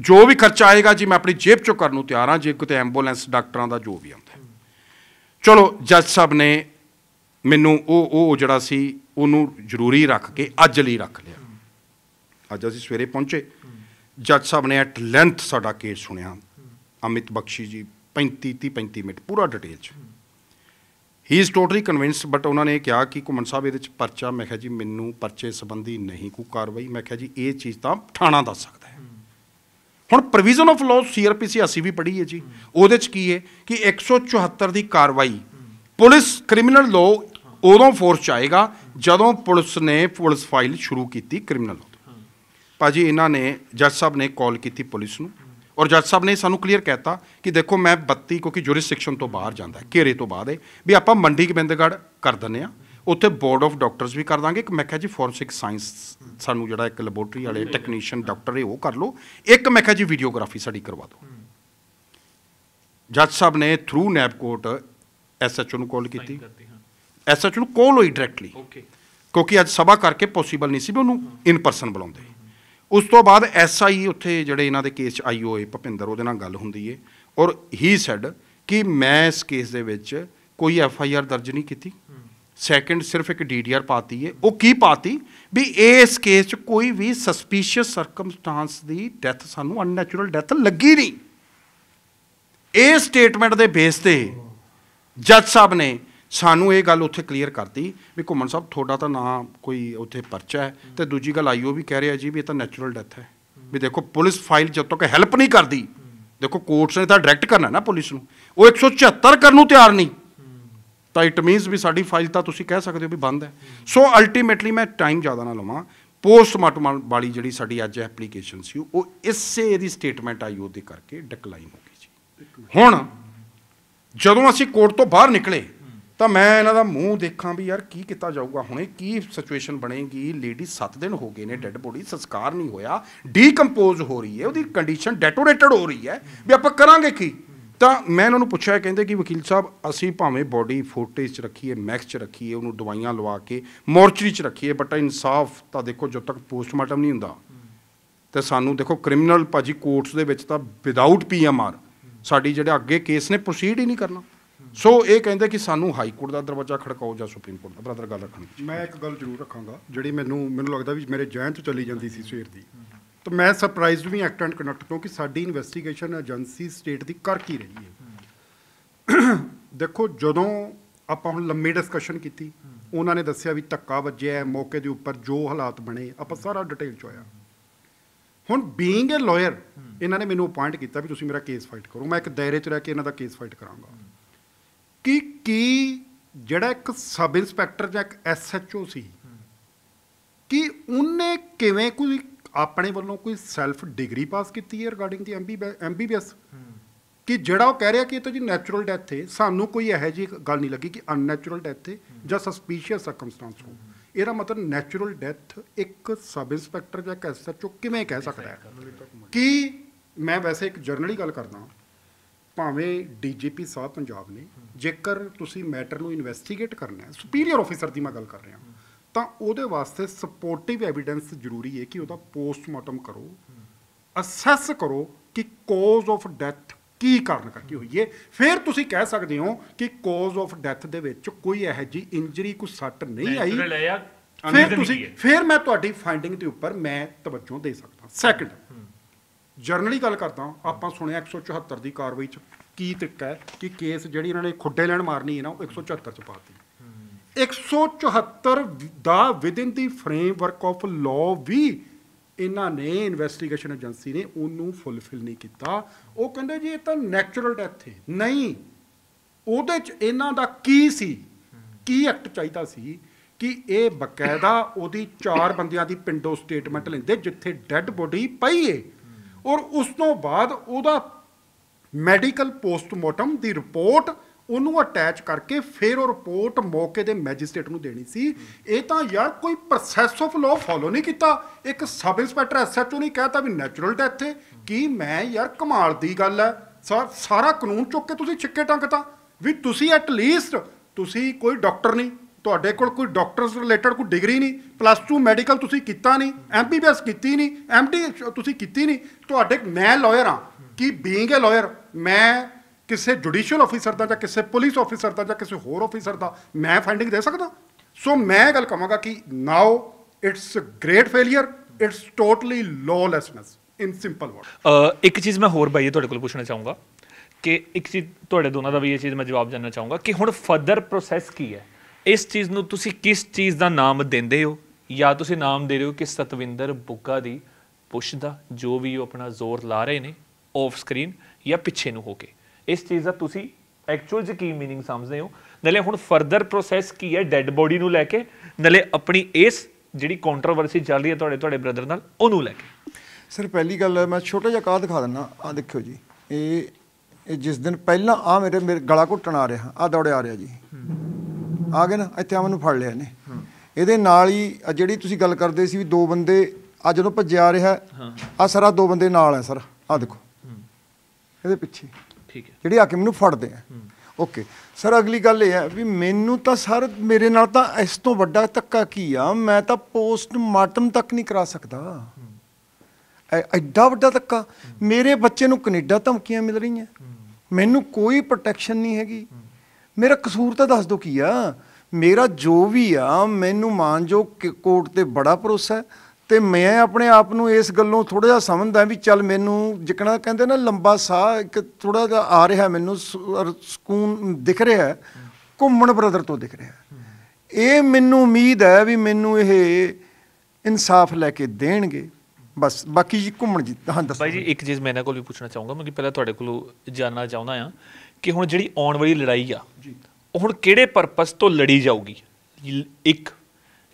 [SPEAKER 1] ਜੋ ਵੀ ਖਰਚਾ ਆਏਗਾ ਜੀ ਮੈਂ ਆਪਣੀ ਜੇਬ 'ਚੋਂ ਕਰਨ ਨੂੰ ਤਿਆਰ ਹਾਂ ਜੇ ਕਿਤੇ ਐਂਬੂਲੈਂਸ ਡਾਕਟਰਾਂ ਦਾ ਜੋ ਵੀ ਆਉਂਦਾ ਚਲੋ ਜੱਜ ਸਾਹਿਬ ਨੇ ਮੈਨੂੰ ਉਹ ਉਹ ਜਿਹੜਾ ਸੀ ਉਹਨੂੰ ਜ਼ਰੂਰੀ ਰੱਖ ਕੇ ਅੱਜ ਲਈ ਰੱਖ ਲਿਆ ਅੱਜ ਅਸੀਂ ਸਵੇਰੇ ਪਹੁੰਚੇ ਜੱਜ ਸਾਹਿਬ ਨੇ ਐਟ ਲੈਂਥ ਸਾਡਾ ਕੇਸ ਸੁਣਿਆ ਅਮਿਤ ਬਖਸ਼ੀ ਜੀ 35 30 35 ਮਿੰਟ ਪੂਰਾ ਡਿਟੇਲ ਚ he is totally convinced but ਉਹਨਾਂ ਨੇ ਕਿਹਾ ਕਿ ਕੁਮਨ ਸਾਹਿਬ ਇਹਦੇ ਚ ਪਰਚਾ ਮੈਂ ਕਿਹਾ ਜੀ ਮੈਨੂੰ ਪਰਚੇ ਸੰਬੰਧੀ ਨਹੀਂ ਕੋਈ ਕਾਰਵਾਈ ਮੈਂ ਕਿਹਾ ਜੀ ਇਹ ਚੀਜ਼ ਤਾਂ ਥਾਣਾ ਦੱਸ ਸਕਦਾ ਹੈ ਹੁਣ ਪ੍ਰੋਵੀਜ਼ਨ ਆਫ ਲਾਅ ਸੀਆਰਪੀਸੀ ਅਸੀਂ ਵੀ ਪੜ੍ਹੀ ਹੈ ਜੀ ਉਹਦੇ ਚ ਕੀ ਹੈ ਕਿ 174 ਦੀ ਕਾਰਵਾਈ ਪੁਲਿਸ ਕ੍ਰਿਮੀਨਲ ਲਾਅ ਉਦੋਂ ਫੋਰਸ ਚ ਆਏਗਾ ਜਦੋਂ ਪੁਲਿਸ ਨੇ ਪੁਲਿਸ ਫਾਈਲ ਸ਼ੁਰੂ ਕੀਤੀ ਕ੍ਰਿਮੀਨਲ ਭਾਜੀ ਇਹਨਾਂ ਨੇ ਜੱਜ ਸਾਹਿਬ ਨੇ ਕਾਲ ਕੀਤੀ ਪੁਲਿਸ ਨੂੰ ਔਰ ਜੱਜ ਸਾਹਿਬ ਨੇ ਸਾਨੂੰ ਕਲੀਅਰ ਕਹਿਤਾ ਕਿ ਦੇਖੋ ਮੈਂ 32 ਕਿਉਂਕਿ ਜੁਰਿਸਡਿਕਸ਼ਨ ਤੋਂ ਬਾਹਰ ਜਾਂਦਾ ਘੇਰੇ ਤੋਂ ਬਾਅਦ ਹੈ ਵੀ ਆਪਾਂ ਮੰਡੀ ਗਵਿੰਦਗੜ ਕਰ ਦਿੰਨੇ ਆ ਉੱਥੇ ਬੋਰਡ ਆਫ ਡਾਕਟਰਸ ਵੀ ਕਰ ਦਾਂਗੇ ਇੱਕ ਮੈਂ ਕਿਹਾ ਜੀ ਫੋਰੈਂਸਿਕ ਸਾਇੰਸ ਸਾਨੂੰ ਜਿਹੜਾ ਇੱਕ ਲੈਬੋਰਟਰੀ ਵਾਲੇ ਟੈਕਨੀਸ਼ੀਅਨ ਡਾਕਟਰ ਹੈ ਉਹ ਕਰ ਲਓ ਇੱਕ ਮੈਂ ਕਿਹਾ ਜੀ ਵੀਡੀਓਗ੍ਰਾਫੀ ਸਾਡੀ ਕਰਵਾ ਦਿਓ ਜੱਜ ਸਾਹਿਬ ਨੇ ਥਰੂ ਨੈਬ ਕੋਰਟ ਐਸਐਚਓ ਨੂੰ ਕਾਲ ਕੀਤੀ ਐਸਐਚ ਨੂੰ ਕੋਲ ਹੋਈ ਡਾਇਰੈਕਟਲੀ ਓਕੇ ਕਿਉਂਕਿ ਅੱਜ ਸਭਾ ਕਰਕੇ ਪੋਸੀਬਲ ਨਹੀਂ ਸੀ ਵੀ ਉਹਨੂੰ ਇਨ ਪਰਸਨ ਬੁਲਾਉਂਦੇ ਉਸ ਤੋਂ ਬਾਅਦ ਐਸਆਈ ਉੱਥੇ ਜਿਹੜੇ ਇਹਨਾਂ ਦੇ ਕੇਸ ਚ ਆਈਓਏ ਭਪਿੰਦਰ ਉਹਦੇ ਨਾਲ ਗੱਲ ਹੁੰਦੀ ਏ ਔਰ ਹੀ ਸੈਡ ਕਿ ਮੈਂ ਇਸ ਕੇਸ ਦੇ ਵਿੱਚ ਕੋਈ ਐਫਆਈਆਰ ਦਰਜ ਨਹੀਂ ਕੀਤੀ ਸੈਕੰਡ ਸਿਰਫ ਇੱਕ ਡੀਡੀਆਰ ਪਾਤੀ ਏ ਉਹ ਕੀ ਪਾਤੀ ਵੀ ਇਸ ਕੇਸ ਚ ਕੋਈ ਵੀ ਸਸਪੀਸ਼ੀਅਸ ਸਰਕਮਸਟੈਂਸ ਦੀ ਡੈਥ ਸਾਨੂੰ ਅਨਨੈਚੁਰਲ ਡੈਥ ਲੱਗੀ ਨਹੀਂ ਇਹ ਸਟੇਟਮੈਂਟ ਦੇ ਬੇਸ ਤੇ ਜੱਜ ਸਾਹਿਬ ਨੇ ਸਾਨੂੰ ਇਹ ਗੱਲ ਉੱਥੇ ਕਲੀਅਰ ਕਰਤੀ ਵੀ ਘੁੰਮਣ ਸਾਹਿਬ ਤੁਹਾਡਾ ਤਾਂ ਨਾ ਕੋਈ ਉੱਥੇ ਪਰਚਾ ਹੈ ਤੇ ਦੂਜੀ ਗੱਲ ਆਈਓ ਵੀ ਕਹਿ ਰਿਹਾ ਜੀ ਵੀ ਇਹ ਤਾਂ ਨੈਚੁਰਲ ਡੈਥ ਹੈ ਵੀ ਦੇਖੋ ਪੁਲਿਸ ਫਾਈਲ ਜਦ ਤੱਕ ਹੈਲਪ ਨਹੀਂ ਕਰਦੀ ਦੇਖੋ ਕੋਰਟਸ ਨੇ ਤਾਂ ਡਾਇਰੈਕਟ ਕਰਨਾ ਨਾ ਪੁਲਿਸ ਨੂੰ ਉਹ 174 ਕਰਨ ਨੂੰ ਤਿਆਰ ਨਹੀਂ ਤਾਂ ਇਟ ਮੀਨਸ ਵੀ ਸਾਡੀ ਫਾਈਲ ਤਾਂ ਤੁਸੀਂ ਕਹਿ ਸਕਦੇ ਹੋ ਵੀ ਬੰਦ ਹੈ ਸੋ ਅਲਟੀਮੇਟਲੀ ਮੈਂ ਟਾਈਮ ਜ਼ਿਆਦਾ ਨਾ ਲਵਾਂ ਪੋਸਟਮਾਰਟਮ ਵਾਲੀ ਜਿਹੜੀ ਸਾਡੀ ਅੱਜ ਐਪਲੀਕੇਸ਼ਨ ਸੀ ਉਹ ਇਸੇ ਦੀ ਸਟੇਟਮੈਂਟ ਆਈ ਉਹਦੇ ਕਰਕੇ ਡਿਕਲਾਈਨ ਹੋ ਗਈ ਜੀ ਹੁਣ ਜਦੋਂ ਅਸੀਂ ਕੋਰਟ ਤੋਂ ਬਾਹਰ ਨਿਕਲੇ ਤਾਂ ਮੈਂ ਇਹਨਾਂ ਦਾ ਮੂੰਹ ਦੇਖਾਂ ਵੀ ਯਾਰ ਕੀ ਕੀਤਾ ਜਾਊਗਾ ਹੁਣੇ ਕੀ ਸਿਚੁਏਸ਼ਨ ਬਣੇਗੀ ਲੇਡੀ 7 ਦਿਨ ਹੋ ਗਏ ਨੇ ਡੈੱਡ ਬੋਡੀ ਸੰਸਕਾਰ ਨਹੀਂ ਹੋਇਆ ਡੀਕੰਪੋਜ਼ ਹੋ ਰਹੀ ਹੈ ਉਹਦੀ ਕੰਡੀਸ਼ਨ ਡੈਟੋਰੇਟਡ ਹੋ ਰਹੀ ਹੈ ਵੀ ਆਪਾਂ ਕਰਾਂਗੇ ਕੀ ਤਾਂ ਮੈਂ ਇਹਨਾਂ ਨੂੰ ਪੁੱਛਿਆ ਕਹਿੰਦੇ ਕਿ ਵਕੀਲ ਸਾਹਿਬ ਅਸੀਂ ਭਾਵੇਂ ਬੋਡੀ ਫੋਟੇਜ 'ਚ ਰੱਖੀਏ ਮੈਕਸ 'ਚ ਰੱਖੀਏ ਉਹਨੂੰ ਦਵਾਈਆਂ ਲਵਾ ਕੇ ਮੋਰਚਰੀ 'ਚ ਰੱਖੀਏ ਬਟ ਇਨਸਾਫ ਤਾਂ ਦੇਖੋ ਜਦ ਤੱਕ ਪੋਸਟਮਾਰਟਮ ਨਹੀਂ ਹੁੰਦਾ ਤੇ ਸਾਨੂੰ ਦੇਖੋ ਕ੍ਰਿਮੀਨਲ ਭਾਜੀ ਕੋਰਟਸ ਦੇ ਵਿੱਚ ਤਾਂ ਵਿਦਆਊਟ ਪੀਐਮਆਰ ਸਾਡੀ ਜਿਹੜੇ ਅੱਗੇ ਕੇਸ ਨੇ ਪ੍ਰੋਸੀਡ ਹੀ ਨਹੀਂ ਕਰਨਾ ਸੋ ਇਹ ਕਹਿੰਦੇ ਕਿ ਸਾਨੂੰ ਹਾਈ ਕੋਰਟ ਦਾ ਦਰਵਾਜ਼ਾ ਖੜਕਾਓ ਜਾਂ ਸੁਪਰੀਮ ਕੋਰਟ ਦਾ ਬ੍ਰਦਰ ਗੱਲ ਰੱਖਣੀ
[SPEAKER 3] ਮੈਂ ਇੱਕ ਗੱਲ ਜ਼ਰੂਰ ਰੱਖਾਂਗਾ ਜਿਹੜੀ ਮੈਨੂੰ ਮੈਨੂੰ ਲੱਗਦਾ ਵੀ ਮੇਰੇ ਜਹਿਨ ਤੋਂ ਚਲੀ ਜਾਂਦੀ ਸੀ ਸਵੇਰ ਦੀ ਤਾਂ ਮੈਂ ਸਰਪ੍ਰਾਈਜ਼ਡ ਵੀ ਐਕਟ ਐਂਡ ਕਨੈਕਟ ਤੋਂ ਕਿ ਸਾਡੀ ਇਨਵੈਸਟੀਗੇਸ਼ਨ ਏਜੰਸੀ ਸਟੇਟ ਦੀ ਕਰ ਕੀ ਰਹੀ ਹੈ ਦੇਖੋ ਜਦੋਂ ਆਪਾਂ ਹੁਣ ਲੰਮੀ ਡਿਸਕਸ਼ਨ ਕੀਤੀ ਉਹਨਾਂ ਨੇ ਦੱਸਿਆ ਵੀ ਧੱਕਾ ਵੱਜਿਆ ਮੌਕੇ ਦੇ ਉੱਪਰ ਜੋ ਹਾਲਾਤ ਬਣੇ ਆਪਾਂ ਸਾਰਾ ਡਿਟੇਲ ਚ ਆਇਆ ਹੁਣ ਬੀਇੰਗ ਅ ਲਾਇਰ ਇਹਨਾਂ ਨੇ ਮੈਨੂੰ ਅਪਾਇੰਟ ਕੀਤਾ ਵੀ ਤੁਸੀਂ ਮੇਰਾ ਕੇਸ ਫਾਈਟ ਕਰੋ ਮੈਂ ਇੱਕ ਦਾਇਰੇ 'ਚ ਰਹਿ ਕੇ ਇਹਨਾਂ ਦਾ ਕੇਸ ਫਾਈਟ ਕਰਾਂਗਾ ਕਿ ਕੀ ਜਿਹੜਾ ਇੱਕ ਸਬ ਇੰਸਪੈਕਟਰ ਜਾਂ ਇੱਕ ਐਸਐਚਓ ਸੀ ਕਿ ਉਹਨੇ ਕਿਵੇਂ ਕੋਈ ਆਪਣੇ ਵੱਲੋਂ ਕੋਈ ਸੈਲਫ ਡਿਗਰੀ ਪਾਸ ਕੀਤੀ ਹੈ ਰਿਗਾਰਡਿੰਗ ਦੀ ਐਮਬੀ ਐਮਬੀਬੀਐਸ ਕਿ ਜਿਹੜਾ ਉਹ ਕਹਿ ਰਿਹਾ ਕਿ ਇਹ ਤਾਂ ਜੀ ਨੈਚੁਰਲ ਡੈਥ ਹੈ ਸਾਨੂੰ ਕੋਈ ਇਹੋ ਜੀ ਗੱਲ ਨਹੀਂ ਲੱਗੀ ਕਿ ਅਨਨੈਚੁਰਲ ਡੈਥ ਹੈ ਜਾਂ ਸਸਪੀਸ਼ੀਅਸ ਸਰਕਮਸਟੈਂਸ ਹੋ ਇਹਦਾ ਮਤਲਬ ਨੈਚੁਰਲ ਡੈਥ ਇੱਕ ਸਬ ਇੰਸਪੈਕਟਰ ਜਾਂ ਇੱਕ ਐਸਐਚਓ ਕਿਵੇਂ ਕਹਿ ਸਕਦਾ ਹੈ ਕਿ ਮੈਂ ਵੈਸੇ ਇੱਕ ਜਰਨਲੀ ਗੱਲ ਕਰਦਾ ਭਾਵੇਂ ਡੀਜੀਪੀ ਸਾਹਿਬ ਪੰਜਾਬ ਨੇ ਜੇਕਰ ਤੁਸੀਂ ਮੈਟਰ ਨੂੰ ਇਨਵੈਸਟੀਗੇਟ ਕਰਨਾ ਹੈ ਸੁਪੀਰੀਅਰ ਆਫੀਸਰ ਦੀ ਮੈਂ ਗੱਲ ਕਰ ਰਿਹਾ ਤਾਂ ਉਹਦੇ ਵਾਸਤੇ ਸਪੋਰਟਿਵ ਐਵੀਡੈਂਸ ਜ਼ਰੂਰੀ ਹੈ ਕਿ ਉਹਦਾ ਪੋਸਟਮਾਰਟਮ ਕਰੋ ਅਸੈਸ ਕਰੋ ਕਿ ਕੌਜ਼ ਆਫ ਡੈਥ ਕੀ ਕਾਰਨ ਕਰਕੇ ਹੋਈ ਹੈ ਫਿਰ ਤੁਸੀਂ ਕਹਿ ਸਕਦੇ ਹੋ ਕਿ ਕੌਜ਼ ਆਫ ਡੈਥ ਦੇ ਵਿੱਚ ਕੋਈ ਇਹ ਜੀ ਇੰਜਰੀ ਕੋਈ ਸੱਟ ਨਹੀਂ ਆਈ ਫਿਰ ਤੁਸੀਂ ਫਿਰ ਮੈਂ ਤੁਹਾਡੀ ਫਾਈਂਡਿੰਗ ਦੇ ਉੱਪਰ ਮੈਂ ਤਵੱਜੋ ਦੇ ਸਕਦਾ ਸੈਕੰਡ ਜਰਨਲੀ ਗੱਲ ਕਰਦਾ ਆਪਾਂ ਸੁਣਿਆ 174 ਦੀ ਕਾਰਵਾਈ 'ਚ ਕੀ ਤੱਕ ਹੈ ਕਿ ਕੇਸ ਜਿਹੜੀ ਇਹਨਾਂ ਨੇ ਖੁੱਡੇ ਲੈਣ ਮਾਰਨੀ ਹੈ ਨਾ ਉਹ 174 'ਚ ਪਾਤੀ 174 ਦਾ within the framework of law ਵੀ ਇਹਨਾਂ ਨੇ ਇਨਵੈਸਟੀਗੇਸ਼ਨ ਏਜੰਸੀ ਨੇ ਉਹਨੂੰ ਫੁੱਲਫਿਲ ਨਹੀਂ ਕੀਤਾ ਉਹ ਕਹਿੰਦੇ ਜੀ ਇਹ ਤਾਂ ਨੈਚੁਰਲ ਡੈਥ ਹੈ ਨਹੀਂ ਉਹਦੇ 'ਚ ਇਹਨਾਂ ਦਾ ਕੀ ਸੀ ਕੀ ਐਕਟ ਚਾਹੀਦਾ ਸੀ ਕਿ ਇਹ ਬਕਾਇਦਾ ਉਹਦੀ ਚਾਰ ਬੰਦਿਆਂ ਦੀ ਪਿੰਡੋ ਸਟੇਟਮੈਂਟ ਲੈਂਦੇ ਜਿੱਥੇ ਡੈੱਡ ਬੋਡੀ ਪਈ ਏ ਔਰ ਉਸ ਤੋਂ ਬਾਅਦ ਉਹਦਾ ਮੈਡੀਕਲ ਪੋਸਟਮਾਰਟਮ ਦੀ ਰਿਪੋਰਟ ਉਹਨੂੰ ਅਟੈਚ ਕਰਕੇ ਫਿਰ ਉਹ ਰਿਪੋਰਟ ਮੌਕੇ ਦੇ ਮੈਜਿਸਟ੍ਰੇਟ ਨੂੰ ਦੇਣੀ ਸੀ ਇਹ ਤਾਂ ਯਾਰ ਕੋਈ ਪ੍ਰੋਸੈਸ ਆਫ ਲਾਅ ਫੋਲੋ ਨਹੀਂ ਕੀਤਾ ਇੱਕ ਸਬ ਇੰਸਪੈਕਟਰ ਐਸਐਚਓ ਨਹੀਂ ਕਹਤਾ ਵੀ ਨੈਚੁਰਲ ਡੈਥ ਹੈ ਕੀ ਮੈਂ ਯਾਰ ਕਮਾਲ ਦੀ ਗੱਲ ਹੈ ਸਾਰਾ ਕਾਨੂੰਨ ਚੁੱਕ ਕੇ ਤੁਸੀਂ ਛਿੱਕੇ ਟੰਗਤਾ ਵੀ ਤੁਸੀਂ ਐਟ ਲੀਸਟ ਤੁਸੀਂ ਕੋਈ ਡਾਕਟਰ ਨਹੀਂ ਤੁਹਾਡੇ ਕੋਲ ਕੋਈ ਡਾਕਟਰਸ ਰਿਲੇਟਡ ਕੋਈ ਡਿਗਰੀ ਨਹੀਂ ਪਲੱਸ 2 ਮੈਡੀਕਲ ਤੁਸੀਂ ਕੀਤਾ ਨਹੀਂ ਐਮਬੀਬੀਐਸ ਕੀਤੀ ਨਹੀਂ ਐਮਟੀ ਤੁਸੀਂ ਕੀਤੀ ਨਹੀਂ ਤੁਹਾਡੇ ਮੈਂ ਲਾਇਰ ਹਾਂ ਕਿ ਬੀਇੰਗ ਅ ਲਾਇਰ ਮੈਂ ਕਿਸੇ ਜੁਡੀਸ਼ੀਅਲ ਆਫੀਸਰ ਦਾ ਜਾਂ ਕਿਸੇ ਪੁਲਿਸ ਆਫੀਸਰ ਦਾ ਜਾਂ ਕਿਸੇ ਹੋਰ ਆਫੀਸਰ ਦਾ ਮੈਂ ਫਾਈਂਡਿੰਗ ਦੇ ਸਕਦਾ ਸੋ ਮੈਂ ਗੱਲ ਕਹਾਂਗਾ ਕਿ now it's a great failure it's totally lawlessness in simple
[SPEAKER 2] word ਇੱਕ ਚੀਜ਼ ਮੈਂ ਹੋਰ ਬਾਈ ਤੁਹਾਡੇ ਕੋਲ ਪੁੱਛਣਾ ਚਾਹੂੰਗਾ ਕਿ ਇੱਕ ਚੀਜ਼ ਤੁਹਾਡੇ ਦੋਨਾਂ ਦਾ ਵੀ ਇਹ ਚੀਜ਼ ਮੈਂ ਜਵਾਬ ਜਾਨਣਾ ਚਾਹੂੰਗਾ ਕਿ ਹੁਣ ਫਰਦਰ ਪ੍ਰੋਸੈਸ ਕੀ ਹੈ ਇਸ ਚੀਜ਼ ਨੂੰ ਤੁਸੀਂ ਕਿਸ ਚੀਜ਼ ਦਾ ਨਾਮ ਦਿੰਦੇ ਹੋ ਜਾਂ ਤੁਸੀਂ ਨਾਮ ਦੇ ਰਹੇ ਹੋ ਕਿ ਸਤਵਿੰਦਰ ਬੁੱਗਾ ਦੀ ਪੁਸ਼ ਦਾ ਜੋ ਵੀ ਉਹ ਆਪਣਾ ਜ਼ੋਰ ਲਾ ਰਹੇ ਨੇ ਆਫ ਸਕਰੀਨ ਜਾਂ ਪਿੱਛੇ ਨੂੰ ਹੋ ਕੇ ਇਸ ਚੀਜ਼ ਦਾ ਤੁਸੀਂ ਐਕਚੁਅਲ ਜੀ ਕੀ मीनिंग ਸਮਝਦੇ ਹੋ ਨਾਲੇ ਹੁਣ ਫਰਦਰ ਪ੍ਰੋਸੈਸ ਕੀ ਹੈ ਡੈੱਡ ਬੋਡੀ ਨੂੰ ਲੈ ਕੇ ਨਾਲੇ ਆਪਣੀ ਇਸ ਜਿਹੜੀ ਕੌਂਟਰੋਵਰਸੀ ਚੱਲ ਰਹੀ ਹੈ ਤੁਹਾਡੇ ਤੁਹਾਡੇ ਬ੍ਰਦਰ ਨਾਲ ਉਹਨੂੰ ਲੈ ਕੇ
[SPEAKER 4] ਸਰ ਪਹਿਲੀ ਗੱਲ ਮੈਂ ਛੋਟਾ ਜਿਹਾ ਕਾਹ ਦਿਖਾ ਦਿੰਦਾ ਆ ਦੇਖਿਓ ਜੀ ਇਹ ਜਿਸ ਦਿਨ ਪਹਿਲਾਂ ਆ ਮੇਰੇ ਮੇਰੇ ਗਲਾ ਘੁੱਟਣ ਆ ਰਿਹਾ ਆ ਦੌੜਿਆ ਆ ਰਿਹਾ ਜੀ ਆ ਗਏ ਨਾ ਇੱਥੇ ਆ ਮੈਨੂੰ ਫੜ ਲਿਆ ਨੇ ਇਹਦੇ ਨਾਲ ਹੀ ਜਿਹੜੀ ਤੁਸੀਂ ਗੱਲ ਕਰਦੇ ਸੀ ਵੀ ਦੋ ਬੰਦੇ ਆ ਜਦੋਂ ਭੱਜਿਆ ਰਿਹਾ ਆ ਸਾਰਾ ਦੋ ਬੰਦੇ ਨਾਲ ਆ ਸਰ ਆ ਦੇਖੋ ਇਹਦੇ ਪਿੱਛੇ ਠੀਕ ਹੈ ਜਿਹੜੀ ਆ ਕੇ ਮੈਨੂੰ ਫੜਦੇ ਆ ਓਕੇ ਸਰ ਅਗਲੀ ਗੱਲ ਇਹ ਹੈ ਵੀ ਮੈਨੂੰ ਤਾਂ ਸਰ ਮੇਰੇ ਨਾਲ ਤਾਂ ਇਸ ਤੋਂ ਵੱਡਾ ਧੱਕਾ ਕੀ ਆ ਮੈਂ ਤਾਂ ਪੋਸਟ ਮਾਰਟਮ ਤੱਕ ਨਹੀਂ ਕਰਾ ਸਕਦਾ ਐਡਾ ਵੱਡਾ ਧੱਕਾ ਮੇਰੇ ਬੱਚੇ ਨੂੰ ਕੈਨੇਡਾ ਧਮਕੀਆਂ ਮਿਲ ਰਹੀਆਂ ਮੈਨੂੰ ਕੋਈ ਪ੍ਰੋਟੈਕਸ਼ਨ ਨਹੀਂ ਹੈਗੀ ਮੇਰਾ ਕਸੂਰ ਤਾਂ ਦੱਸ ਦਿਓ ਕੀ ਆ ਮੇਰਾ ਜੋ ਵੀ ਆ ਮੈਨੂੰ ਮਾਨ ਜੋ ਕੋਰਟ ਤੇ ਬੜਾ ਭਰੋਸਾ ਹੈ ਤੇ ਮੈਂ ਆਪਣੇ ਆਪ ਨੂੰ ਇਸ ਗੱਲੋਂ ਥੋੜਾ ਜਿਹਾ ਸਮਝਦਾ ਵੀ ਚੱਲ ਮੈਨੂੰ ਜਿਕਣਾ ਕਹਿੰਦੇ ਨਾ ਲੰਬਾ ਸਾਹ ਇੱਕ ਥੋੜਾ ਜਿਹਾ ਆ ਰਿਹਾ ਮੈਨੂੰ ਸਕੂਨ ਦਿਖ ਰਿਹਾ ਘੁੰਮਣ ਬ੍ਰਦਰ ਤੋਂ ਦਿਖ ਰਿਹਾ ਇਹ ਮੈਨੂੰ ਉਮੀਦ ਹੈ ਵੀ ਮੈਨੂੰ ਇਹ ਇਨਸਾਫ ਲੈ ਕੇ ਦੇਣਗੇ ਬਸ ਬਾਕੀ ਜੀ ਘੁੰਮਣ ਜੀ ਹਾਂ ਦੱਸੋ ਬਾਈ ਜੀ
[SPEAKER 2] ਇੱਕ ਚੀਜ਼ ਮੈਂ ਇਹਨਾਂ ਕੋਲ ਵੀ ਪੁੱਛਣਾ ਚਾਹੂੰਗਾ ਮੈਂ ਕਿ ਪਹਿਲਾਂ ਤੁਹਾਡੇ ਕੋਲੋਂ ਜਾਨਣਾ ਚਾਹੁੰਦਾ ਆ ਕਿ ਹੁਣ ਜਿਹੜੀ ਆਉਣ ਵਾਲੀ ਲੜਾਈ ਆ ਜੀ ਹੁਣ ਕਿਹੜੇ ਪਰਪਸ ਤੋਂ ਲੜੀ ਜਾਊਗੀ ਇੱਕ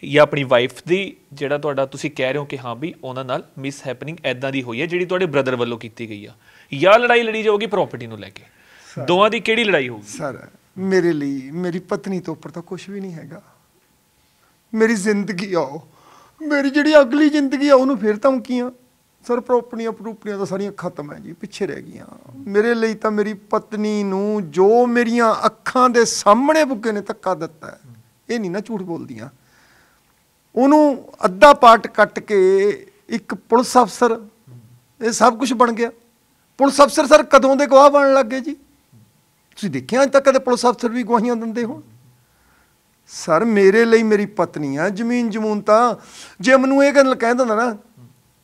[SPEAKER 2] ਇਹ ਆਪਣੀ ਵਾਈਫ ਦੀ ਜਿਹੜਾ ਤੁਹਾਡਾ ਤੁਸੀਂ ਕਹਿ ਰਹੇ ਹੋ ਕਿ ਹਾਂ ਵੀ ਉਹਨਾਂ ਨਾਲ ਮਿਸ ਹੈਪਨਿੰਗ ਐਦਾਂ ਦੀ ਹੋਈ ਹੈ ਜਿਹੜੀ ਤੁਹਾਡੇ ਬ੍ਰਦਰ ਵੱਲੋਂ ਕੀਤੀ ਗਈ ਆ ਜਾਂ ਲੜਾਈ ਲੜੀ ਜਾਊਗੀ ਪ੍ਰਾਪਰਟੀ ਨੂੰ ਲੈ ਕੇ ਦੋਵਾਂ ਦੀ ਕਿਹੜੀ ਲੜਾਈ ਹੋਊਗੀ ਸਰ
[SPEAKER 4] ਮੇਰੇ ਲਈ ਮੇਰੀ ਪਤਨੀ ਤੋਂ ਉੱਪਰ ਤਾਂ ਕੁਝ ਵੀ ਨਹੀਂ ਹੈਗਾ ਮੇਰੀ ਜ਼ਿੰਦਗੀ ਆਓ ਮੇਰੀ ਜਿਹੜੀ ਅਗਲੀ ਜ਼ਿੰਦਗੀ ਆ ਉਹਨੂੰ ਫੇਰ ਧਮਕੀਆਂ ਸਰ ਪ੍ਰੋਪਰਟੀਆਂ ਪ੍ਰੋਪਰਟੀਆਂ ਤਾਂ ਸਾਰੀਆਂ ਖਤਮ ਹੈ ਜੀ ਪਿੱਛੇ ਰਹਿ ਗਈਆਂ ਮੇਰੇ ਲਈ ਤਾਂ ਮੇਰੀ ਪਤਨੀ ਨੂੰ ਜੋ ਮੇਰੀਆਂ ਅੱਖਾਂ ਦੇ ਸਾਹਮਣੇ ਬੁੱਕੇ ਨੇ ਧੱਕਾ ਦਿੱਤਾ ਇਹ ਨਹੀਂ ਨਾ ਝੂਠ ਬੋਲਦੀਆਂ ਉਹਨੂੰ ਅੱਧਾ ਪਾਰਟ ਕੱਟ ਕੇ ਇੱਕ ਪੁਲਿਸ ਅਫਸਰ ਇਹ ਸਭ ਕੁਝ ਬਣ ਗਿਆ ਪੁਲਿਸ ਅਫਸਰ ਸਰ ਕਦੋਂ ਦੇ ਗਵਾਹ ਬਣਨ ਲੱਗੇ ਜੀ ਤੁਸੀਂ ਦੇਖਿਆ ਅੱਜ ਤੱਕ ਕਦੇ ਪੁਲਿਸ ਅਫਸਰ ਵੀ ਗਵਾਹੀਆਂ ਦਿੰਦੇ ਹੋਣ ਸਰ ਮੇਰੇ ਲਈ ਮੇਰੀ ਪਤਨੀ ਆ ਜ਼ਮੀਨ ਜਮੂਨ ਤਾਂ ਜੇ ਮੈਨੂੰ ਇਹ ਗੱਲ ਕਹਿ ਦਿੰਦਾ ਨਾ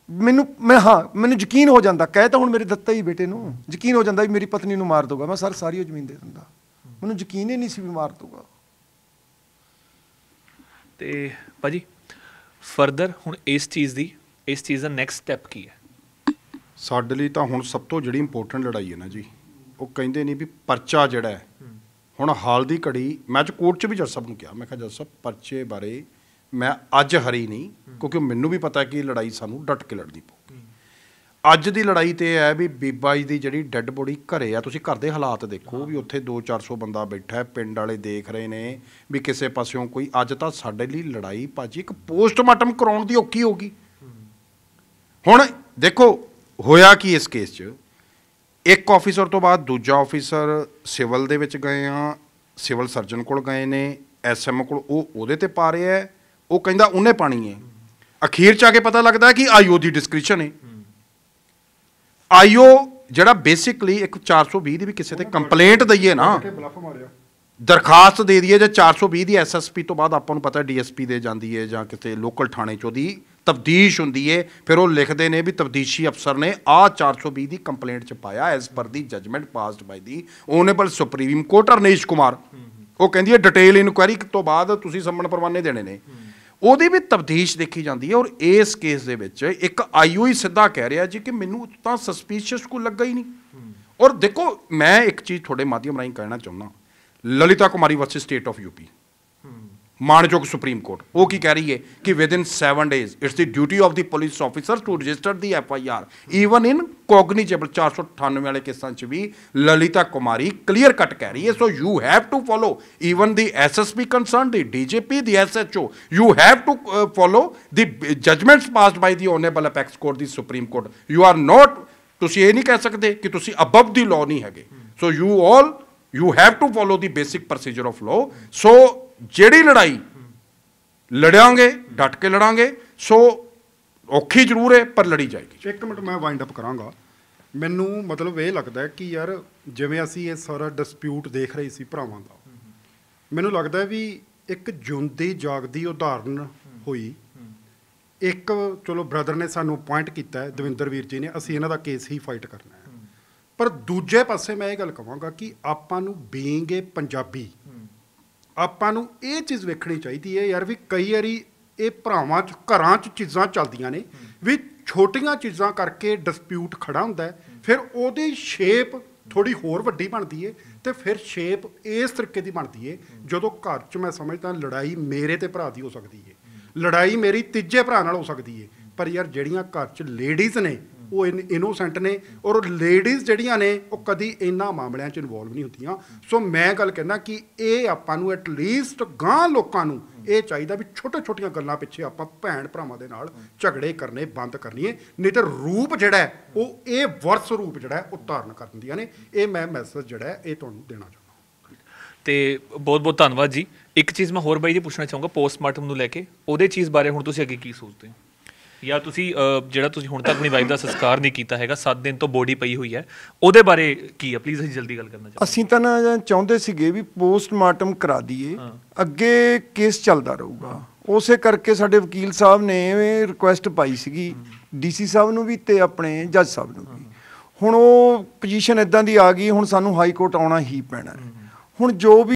[SPEAKER 4] ਮੈਨੂੰ ਮੈਂ ਹਾਂ ਮੈਨੂੰ ਯਕੀਨ ਹੋ ਜਾਂਦਾ ਕਹਿ ਤਾਂ ਹੁਣ ਮੇਰੇ ਦਿੱਤਾ ਹੀ ਬੇਟੇ ਨੂੰ ਯਕੀਨ ਹੋ ਜਾਂਦਾ ਵੀ ਮੇਰੀ ਪਤਨੀ ਨੂੰ ਮਾਰ ਦੂਗਾ ਮੈਂ ਸਰ ਸਾਰੀ ਉਹ ਜ਼ਮੀਨ ਦੇ ਦਿੰਦਾ ਮੈਨੂੰ ਯਕੀਨ ਹੀ ਨਹੀਂ ਸੀ ਵੀ ਮਾਰ ਦੂਗਾ
[SPEAKER 2] ਤੇ ਭਾਜੀ ਫਰਦਰ
[SPEAKER 1] ਹੁਣ ਇਸ ਚੀਜ਼ ਦੀ ਇਸ ਚੀਜ਼ ਦਾ ਨੈਕਸਟ ਸਟੈਪ ਕੀ ਹੈ ਸਾਡੇ ਲਈ ਤਾਂ ਹੁਣ ਸਭ ਤੋਂ ਜਿਹੜੀ ਇੰਪੋਰਟੈਂਟ ਲੜਾਈ ਹੈ ਨਾ ਜੀ ਉਹ ਕਹਿੰਦੇ ਨਹੀਂ ਵੀ ਪਰਚਾ ਜਿਹੜਾ ਹੁਣ ਹਾਲ ਦੀ ਘੜੀ ਮੈਂ ਚ ਕੋਰਟ 'ਚ ਵੀ ਜੱਜ ਸਾਹਿਬ ਨੂੰ ਕਿਹਾ ਮੈਂ ਕਿਹਾ ਜੱਜ ਸਾਹਿਬ ਪਰਚੇ ਬਾਰੇ ਮੈਂ ਅੱਜ ਹਰੀ ਨਹੀਂ ਕਿਉਂਕਿ ਮੈਨੂੰ ਵੀ ਪਤਾ ਕਿ ਲੜਾਈ ਸਾਨੂੰ ਡਟ ਕੇ ਲੜਨੀ ਪਊਗੀ ਅੱਜ ਦੀ ਲੜਾਈ ਤੇ ਹੈ ਵੀ ਬੀਬਾ ਜੀ ਦੀ ਜਿਹੜੀ ਡੈੱਡ ਬੋਡੀ ਘਰੇ ਆ ਤੁਸੀਂ ਘਰ ਦੇ ਹਾਲਾਤ ਦੇਖੋ ਵੀ ਉੱਥੇ 2-400 ਬੰਦਾ ਬੈਠਾ ਹੈ ਪਿੰਡ ਵਾਲੇ ਦੇਖ ਰਹੇ ਨੇ ਵੀ ਕਿਸੇ ਪਾਸਿਓਂ ਕੋਈ ਅੱਜ ਤਾਂ ਸਾਡੇ ਲਈ ਲੜਾਈ ਭਾਜੀ ਇੱਕ ਪੋਸਟਮਾਰਟਮ ਕਰਾਉਣ ਦੀ ਔਕੀ ਹੋਗੀ ਹੁਣ ਦੇਖੋ ਹੋਇਆ ਕੀ ਇਸ ਕੇਸ 'ਚ ਇੱਕ ਆਫੀਸਰ ਤੋਂ ਬਾਅਦ ਦੂਜਾ ਆਫੀਸਰ ਸਿਵਲ ਦੇ ਵਿੱਚ ਗਏ ਆ ਸਿਵਲ ਸਰਜਨ ਕੋਲ ਗਏ ਨੇ ਐਸਐਮ ਕੋਲ ਉਹ ਉਹਦੇ ਤੇ ਪਾ ਰਿਹਾ ਹੈ ਉਹ ਕਹਿੰਦਾ ਉਹਨੇ ਪਾਣੀ ਹੈ ਅਖੀਰ ਚ ਆ ਕੇ ਪਤਾ ਲੱਗਦਾ ਕਿ ਆਈਓ ਦੀ ਡਿਸਕ੍ਰਿਪਸ਼ਨ ਹੈ ਆਈਓ ਜਿਹੜਾ ਬੇਸਿਕਲੀ ਇੱਕ 420 ਦੀ ਵੀ ਕਿਸੇ ਤੇ ਕੰਪਲੇਂਟ ਦਈਏ ਨਾ ਦਰਖਾਸਤ ਦੇ ਦਈਏ ਜਾਂ 420 ਦੀ ਐਸਐਸਪੀ ਤੋਂ ਬਾਅਦ ਆਪਾਂ ਨੂੰ ਪਤਾ ਡੀਐਸਪੀ ਦੇ ਜਾਂਦੀ ਹੈ ਜਾਂ ਕਿਤੇ ਲੋਕਲ ਥਾਣੇ ਚ ਉਹਦੀ ਤਬਦੀਸ਼ ਹੁੰਦੀ ਹੈ ਫਿਰ ਉਹ ਲਿਖਦੇ ਨੇ ਵੀ ਤਬਦੀਸ਼ੀ ਅਫਸਰ ਨੇ ਆ 420 ਦੀ ਕੰਪਲੇਂਟ ਚ ਪਾਇਆ as per the judgement passed by the honourable supreme court Arnesh Kumar ਉਹ ਕਹਿੰਦੀ ਹੈ ਡਿਟੇਲ ਇਨਕੁਆਇਰੀ ਤੋਂ ਬਾਅਦ ਤੁਸੀਂ ਸੰਮਣ ਪਰਵਾਨੇ ਦੇਣੇ ਨੇ ਉਹਦੀ ਵੀ ਤਬਦੀਸ਼ ਦੇਖੀ ਜਾਂਦੀ ਹੈ ਔਰ ਇਸ ਕੇਸ ਦੇ ਵਿੱਚ ਇੱਕ ਆਈਓ ਹੀ ਸਿੱਧਾ ਕਹਿ ਰਿਹਾ ਜੀ ਕਿ ਮੈਨੂੰ ਤਾਂ ਸਸਪੀਸ਼ੀਅਸ ਕੋ ਲੱਗਾ ਹੀ ਨਹੀਂ ਔਰ ਦੇਖੋ ਮੈਂ ਇੱਕ ਚੀਜ਼ ਤੁਹਾਡੇ ਮਾਧਿਅਮ ਰਾਹੀਂ ਕਹਿਣਾ ਚਾਹੁੰਦਾ Lalita Kumari versus state of UP ਮਾਨਯੋਗ ਸੁਪਰੀਮ ਕੋਰਟ ਉਹ ਕੀ ਕਹਿ ਰਹੀ ਹੈ ਕਿ within 7 days it's the duty of the police officer to register the F I R even in cognizable 498 ਵਾਲੇ ਕੇਸਾਂ 'ਚ ਵੀ ਲਲਿਤਾ ਕੁਮਾਰੀ ਕਲੀਅਰ ਕੱਟ ਕਹਿ ਰਹੀ ਹੈ so you have to follow even the SSP concern the DGP the SHO you have to follow the judgements passed by the honourable apex court the supreme court you are not ਤੁਸੀਂ ਇਹ ਨਹੀਂ ਕਹਿ ਸਕਦੇ ਕਿ ਤੁਸੀਂ above ਦੀ law ਨਹੀਂ ਹੈਗੇ so you all you have to follow the basic procedure of law so ਜਿਹੜੀ ਲੜਾਈ ਲੜਾਂਗੇ ਡਟ ਕੇ ਲੜਾਂਗੇ ਸੋ ਔਖੀ ਜ਼ਰੂਰ ਹੈ ਪਰ ਲੜੀ ਜਾਏਗੀ
[SPEAKER 3] ਇੱਕ ਮਿੰਟ ਮੈਂ ਵਾਈਂਡ ਅਪ ਕਰਾਂਗਾ ਮੈਨੂੰ ਮਤਲਬ ਇਹ ਲੱਗਦਾ ਕਿ ਯਾਰ ਜਿਵੇਂ ਅਸੀਂ ਇਹ ਸਾਰਾ ਡਿਸਪਿਊਟ ਦੇਖ ਰਹੇ ਸੀ ਭਰਾਵਾਂ ਦਾ ਮੈਨੂੰ ਲੱਗਦਾ ਵੀ ਇੱਕ ਜੁੰਦੀ ਜਾਗਦੀ ਉਦਾਹਰਨ ਹੋਈ ਇੱਕ ਚਲੋ ਬ੍ਰਦਰ ਨੇ ਸਾਨੂੰ ਪੁਆਇੰਟ ਕੀਤਾ ਦਵਿੰਦਰ ਵੀਰ ਜੀ ਨੇ ਅਸੀਂ ਇਹਨਾਂ ਦਾ ਕੇਸ ਹੀ ਫਾਈਟ ਕਰਨਾ ਹੈ ਪਰ ਦੂਜੇ ਪਾਸੇ ਮੈਂ ਇਹ ਗੱਲ ਕਹਾਂਗਾ ਕਿ ਆਪਾਂ ਨੂੰ ਬੀਂਗ ਏ ਪੰਜਾਬੀ ਆਪਾਂ ਨੂੰ ਇਹ ਚੀਜ਼ ਵੇਖਣੀ ਚਾਹੀਦੀ ਹੈ ਯਾਰ ਵੀ ਕਈ ਵਾਰੀ ਇਹ ਭਰਾਵਾਂ ਚ ਘਰਾਂ ਚ ਚੀਜ਼ਾਂ ਚੱਲਦੀਆਂ ਨੇ ਵੀ ਛੋਟੀਆਂ ਚੀਜ਼ਾਂ ਕਰਕੇ ਡਿਸਪਿਊਟ ਖੜਾ ਹੁੰਦਾ ਫਿਰ ਉਹਦੀ ਸ਼ੇਪ ਥੋੜੀ ਹੋਰ ਵੱਡੀ ਬਣਦੀ ਏ ਤੇ ਫਿਰ ਸ਼ੇਪ ਇਸ ਤਰੀਕੇ ਦੀ ਬਣਦੀ ਏ ਜਦੋਂ ਘਰ 'ਚ ਮੈਂ ਸਮਝਦਾ ਲੜਾਈ ਮੇਰੇ ਤੇ ਭਰਾ ਦੀ ਹੋ ਸਕਦੀ ਏ ਲੜਾਈ ਮੇਰੀ ਤੀਜੇ ਭਰਾ ਨਾਲ ਹੋ ਸਕਦੀ ਏ ਪਰ ਯਾਰ ਜਿਹੜੀਆਂ ਘਰ 'ਚ ਲੇਡੀਜ਼ ਨੇ ਉਹ ਇਨੋਸੈਂਟ ਨੇ ਔਰ ਲੇਡੀਜ਼ ਜਿਹੜੀਆਂ ਨੇ ਉਹ ਕਦੀ ਇੰਨਾ ਮਾਮਲਿਆਂ 'ਚ ਇਨਵੋਲਵ ਨਹੀਂ ਹੁੰਦੀਆਂ ਸੋ ਮੈਂ ਗੱਲ ਕਹਿੰਦਾ ਕਿ ਇਹ ਆਪਾਂ ਨੂੰ ਐਟ ਲੀਸਟ ਗਾਂ ਲੋਕਾਂ ਨੂੰ ਇਹ ਚਾਹੀਦਾ ਵੀ ਛੋਟੇ ਛੋਟੀਆਂ ਗੱਲਾਂ ਪਿੱਛੇ ਆਪਾਂ ਭੈਣ ਭਰਾਵਾਂ ਦੇ ਨਾਲ ਝਗੜੇ ਕਰਨੇ ਬੰਦ ਕਰਨੀਏ ਨਹੀਂ ਤੇ ਰੂਪ ਜਿਹੜਾ ਉਹ ਇਹ ਵਰਸ ਰੂਪ ਜਿਹੜਾ ਉਹ ਧਾਰਨ ਕਰ ਦਿੰਦੀਆਂ ਨੇ ਇਹ ਮੈਂ ਮੈਸੇਜ ਜਿਹੜਾ ਇਹ ਤੁਹਾਨੂੰ ਦੇਣਾ ਚਾਹੁੰਦਾ
[SPEAKER 2] ਤੇ ਬਹੁਤ ਬਹੁਤ ਧੰਨਵਾਦ ਜੀ ਇੱਕ ਚੀਜ਼ ਮੈਂ ਹੋਰ ਬਾਈ ਜੀ ਪੁੱਛਣਾ ਚਾਹੁੰਗਾ ਪੋਸਟਮਾਰਟਮ ਨੂੰ ਲੈ ਕੇ ਉਹਦੇ ਚੀਜ਼ ਬਾਰੇ ਹੁਣ ਤੁਸੀਂ ਅੱਗੇ ਕੀ ਸੋਚਦੇ ਹੋ ਜਾਂ ਤੁਸੀਂ ਜਿਹੜਾ ਤੁਸੀਂ ਹੁਣ ਤੱਕ ਆਪਣੀ ਵਾਈਫ ਦਾ ਸੰਸਕਾਰ ਨਹੀਂ ਕੀਤਾ ਹੈਗਾ 7 ਦਿਨ ਤੋਂ ਬੋਡੀ ਪਈ ਹੋਈ ਹੈ ਉਹਦੇ ਬਾਰੇ ਕੀ ਹੈ ਪਲੀਜ਼ ਅਸੀਂ ਜਲਦੀ ਗੱਲ ਕਰਨਾ
[SPEAKER 4] ਚਾਹੁੰਦੇ ਅਸੀਂ ਤਾਂ ਨਾ ਚਾਹੁੰਦੇ ਸੀਗੇ ਵੀ ਪੋਸਟਮਾਰਟਮ ਕਰਾ ਦਈਏ ਅੱਗੇ ਕੇਸ ਚੱਲਦਾ ਰਹੂਗਾ ਉਸੇ ਕਰਕੇ ਸਾਡੇ ਵਕੀਲ ਸਾਹਿਬ ਨੇ ਰਿਕੁਐਸਟ ਪਾਈ ਸੀਗੀ ਡੀਸੀ ਸਾਹਿਬ ਨੂੰ ਵੀ ਤੇ ਆਪਣੇ ਜੱਜ ਸਾਹਿਬ ਨੂੰ ਵੀ ਹੁਣ ਉਹ ਪੋਜੀਸ਼ਨ ਇਦਾਂ ਦੀ ਆ ਗਈ ਹੁਣ ਸਾਨੂੰ ਹਾਈ ਕੋਰਟ ਆਉਣਾ ਹੀ ਪੈਣਾ ਹੁਣ ਜੋ ਵੀ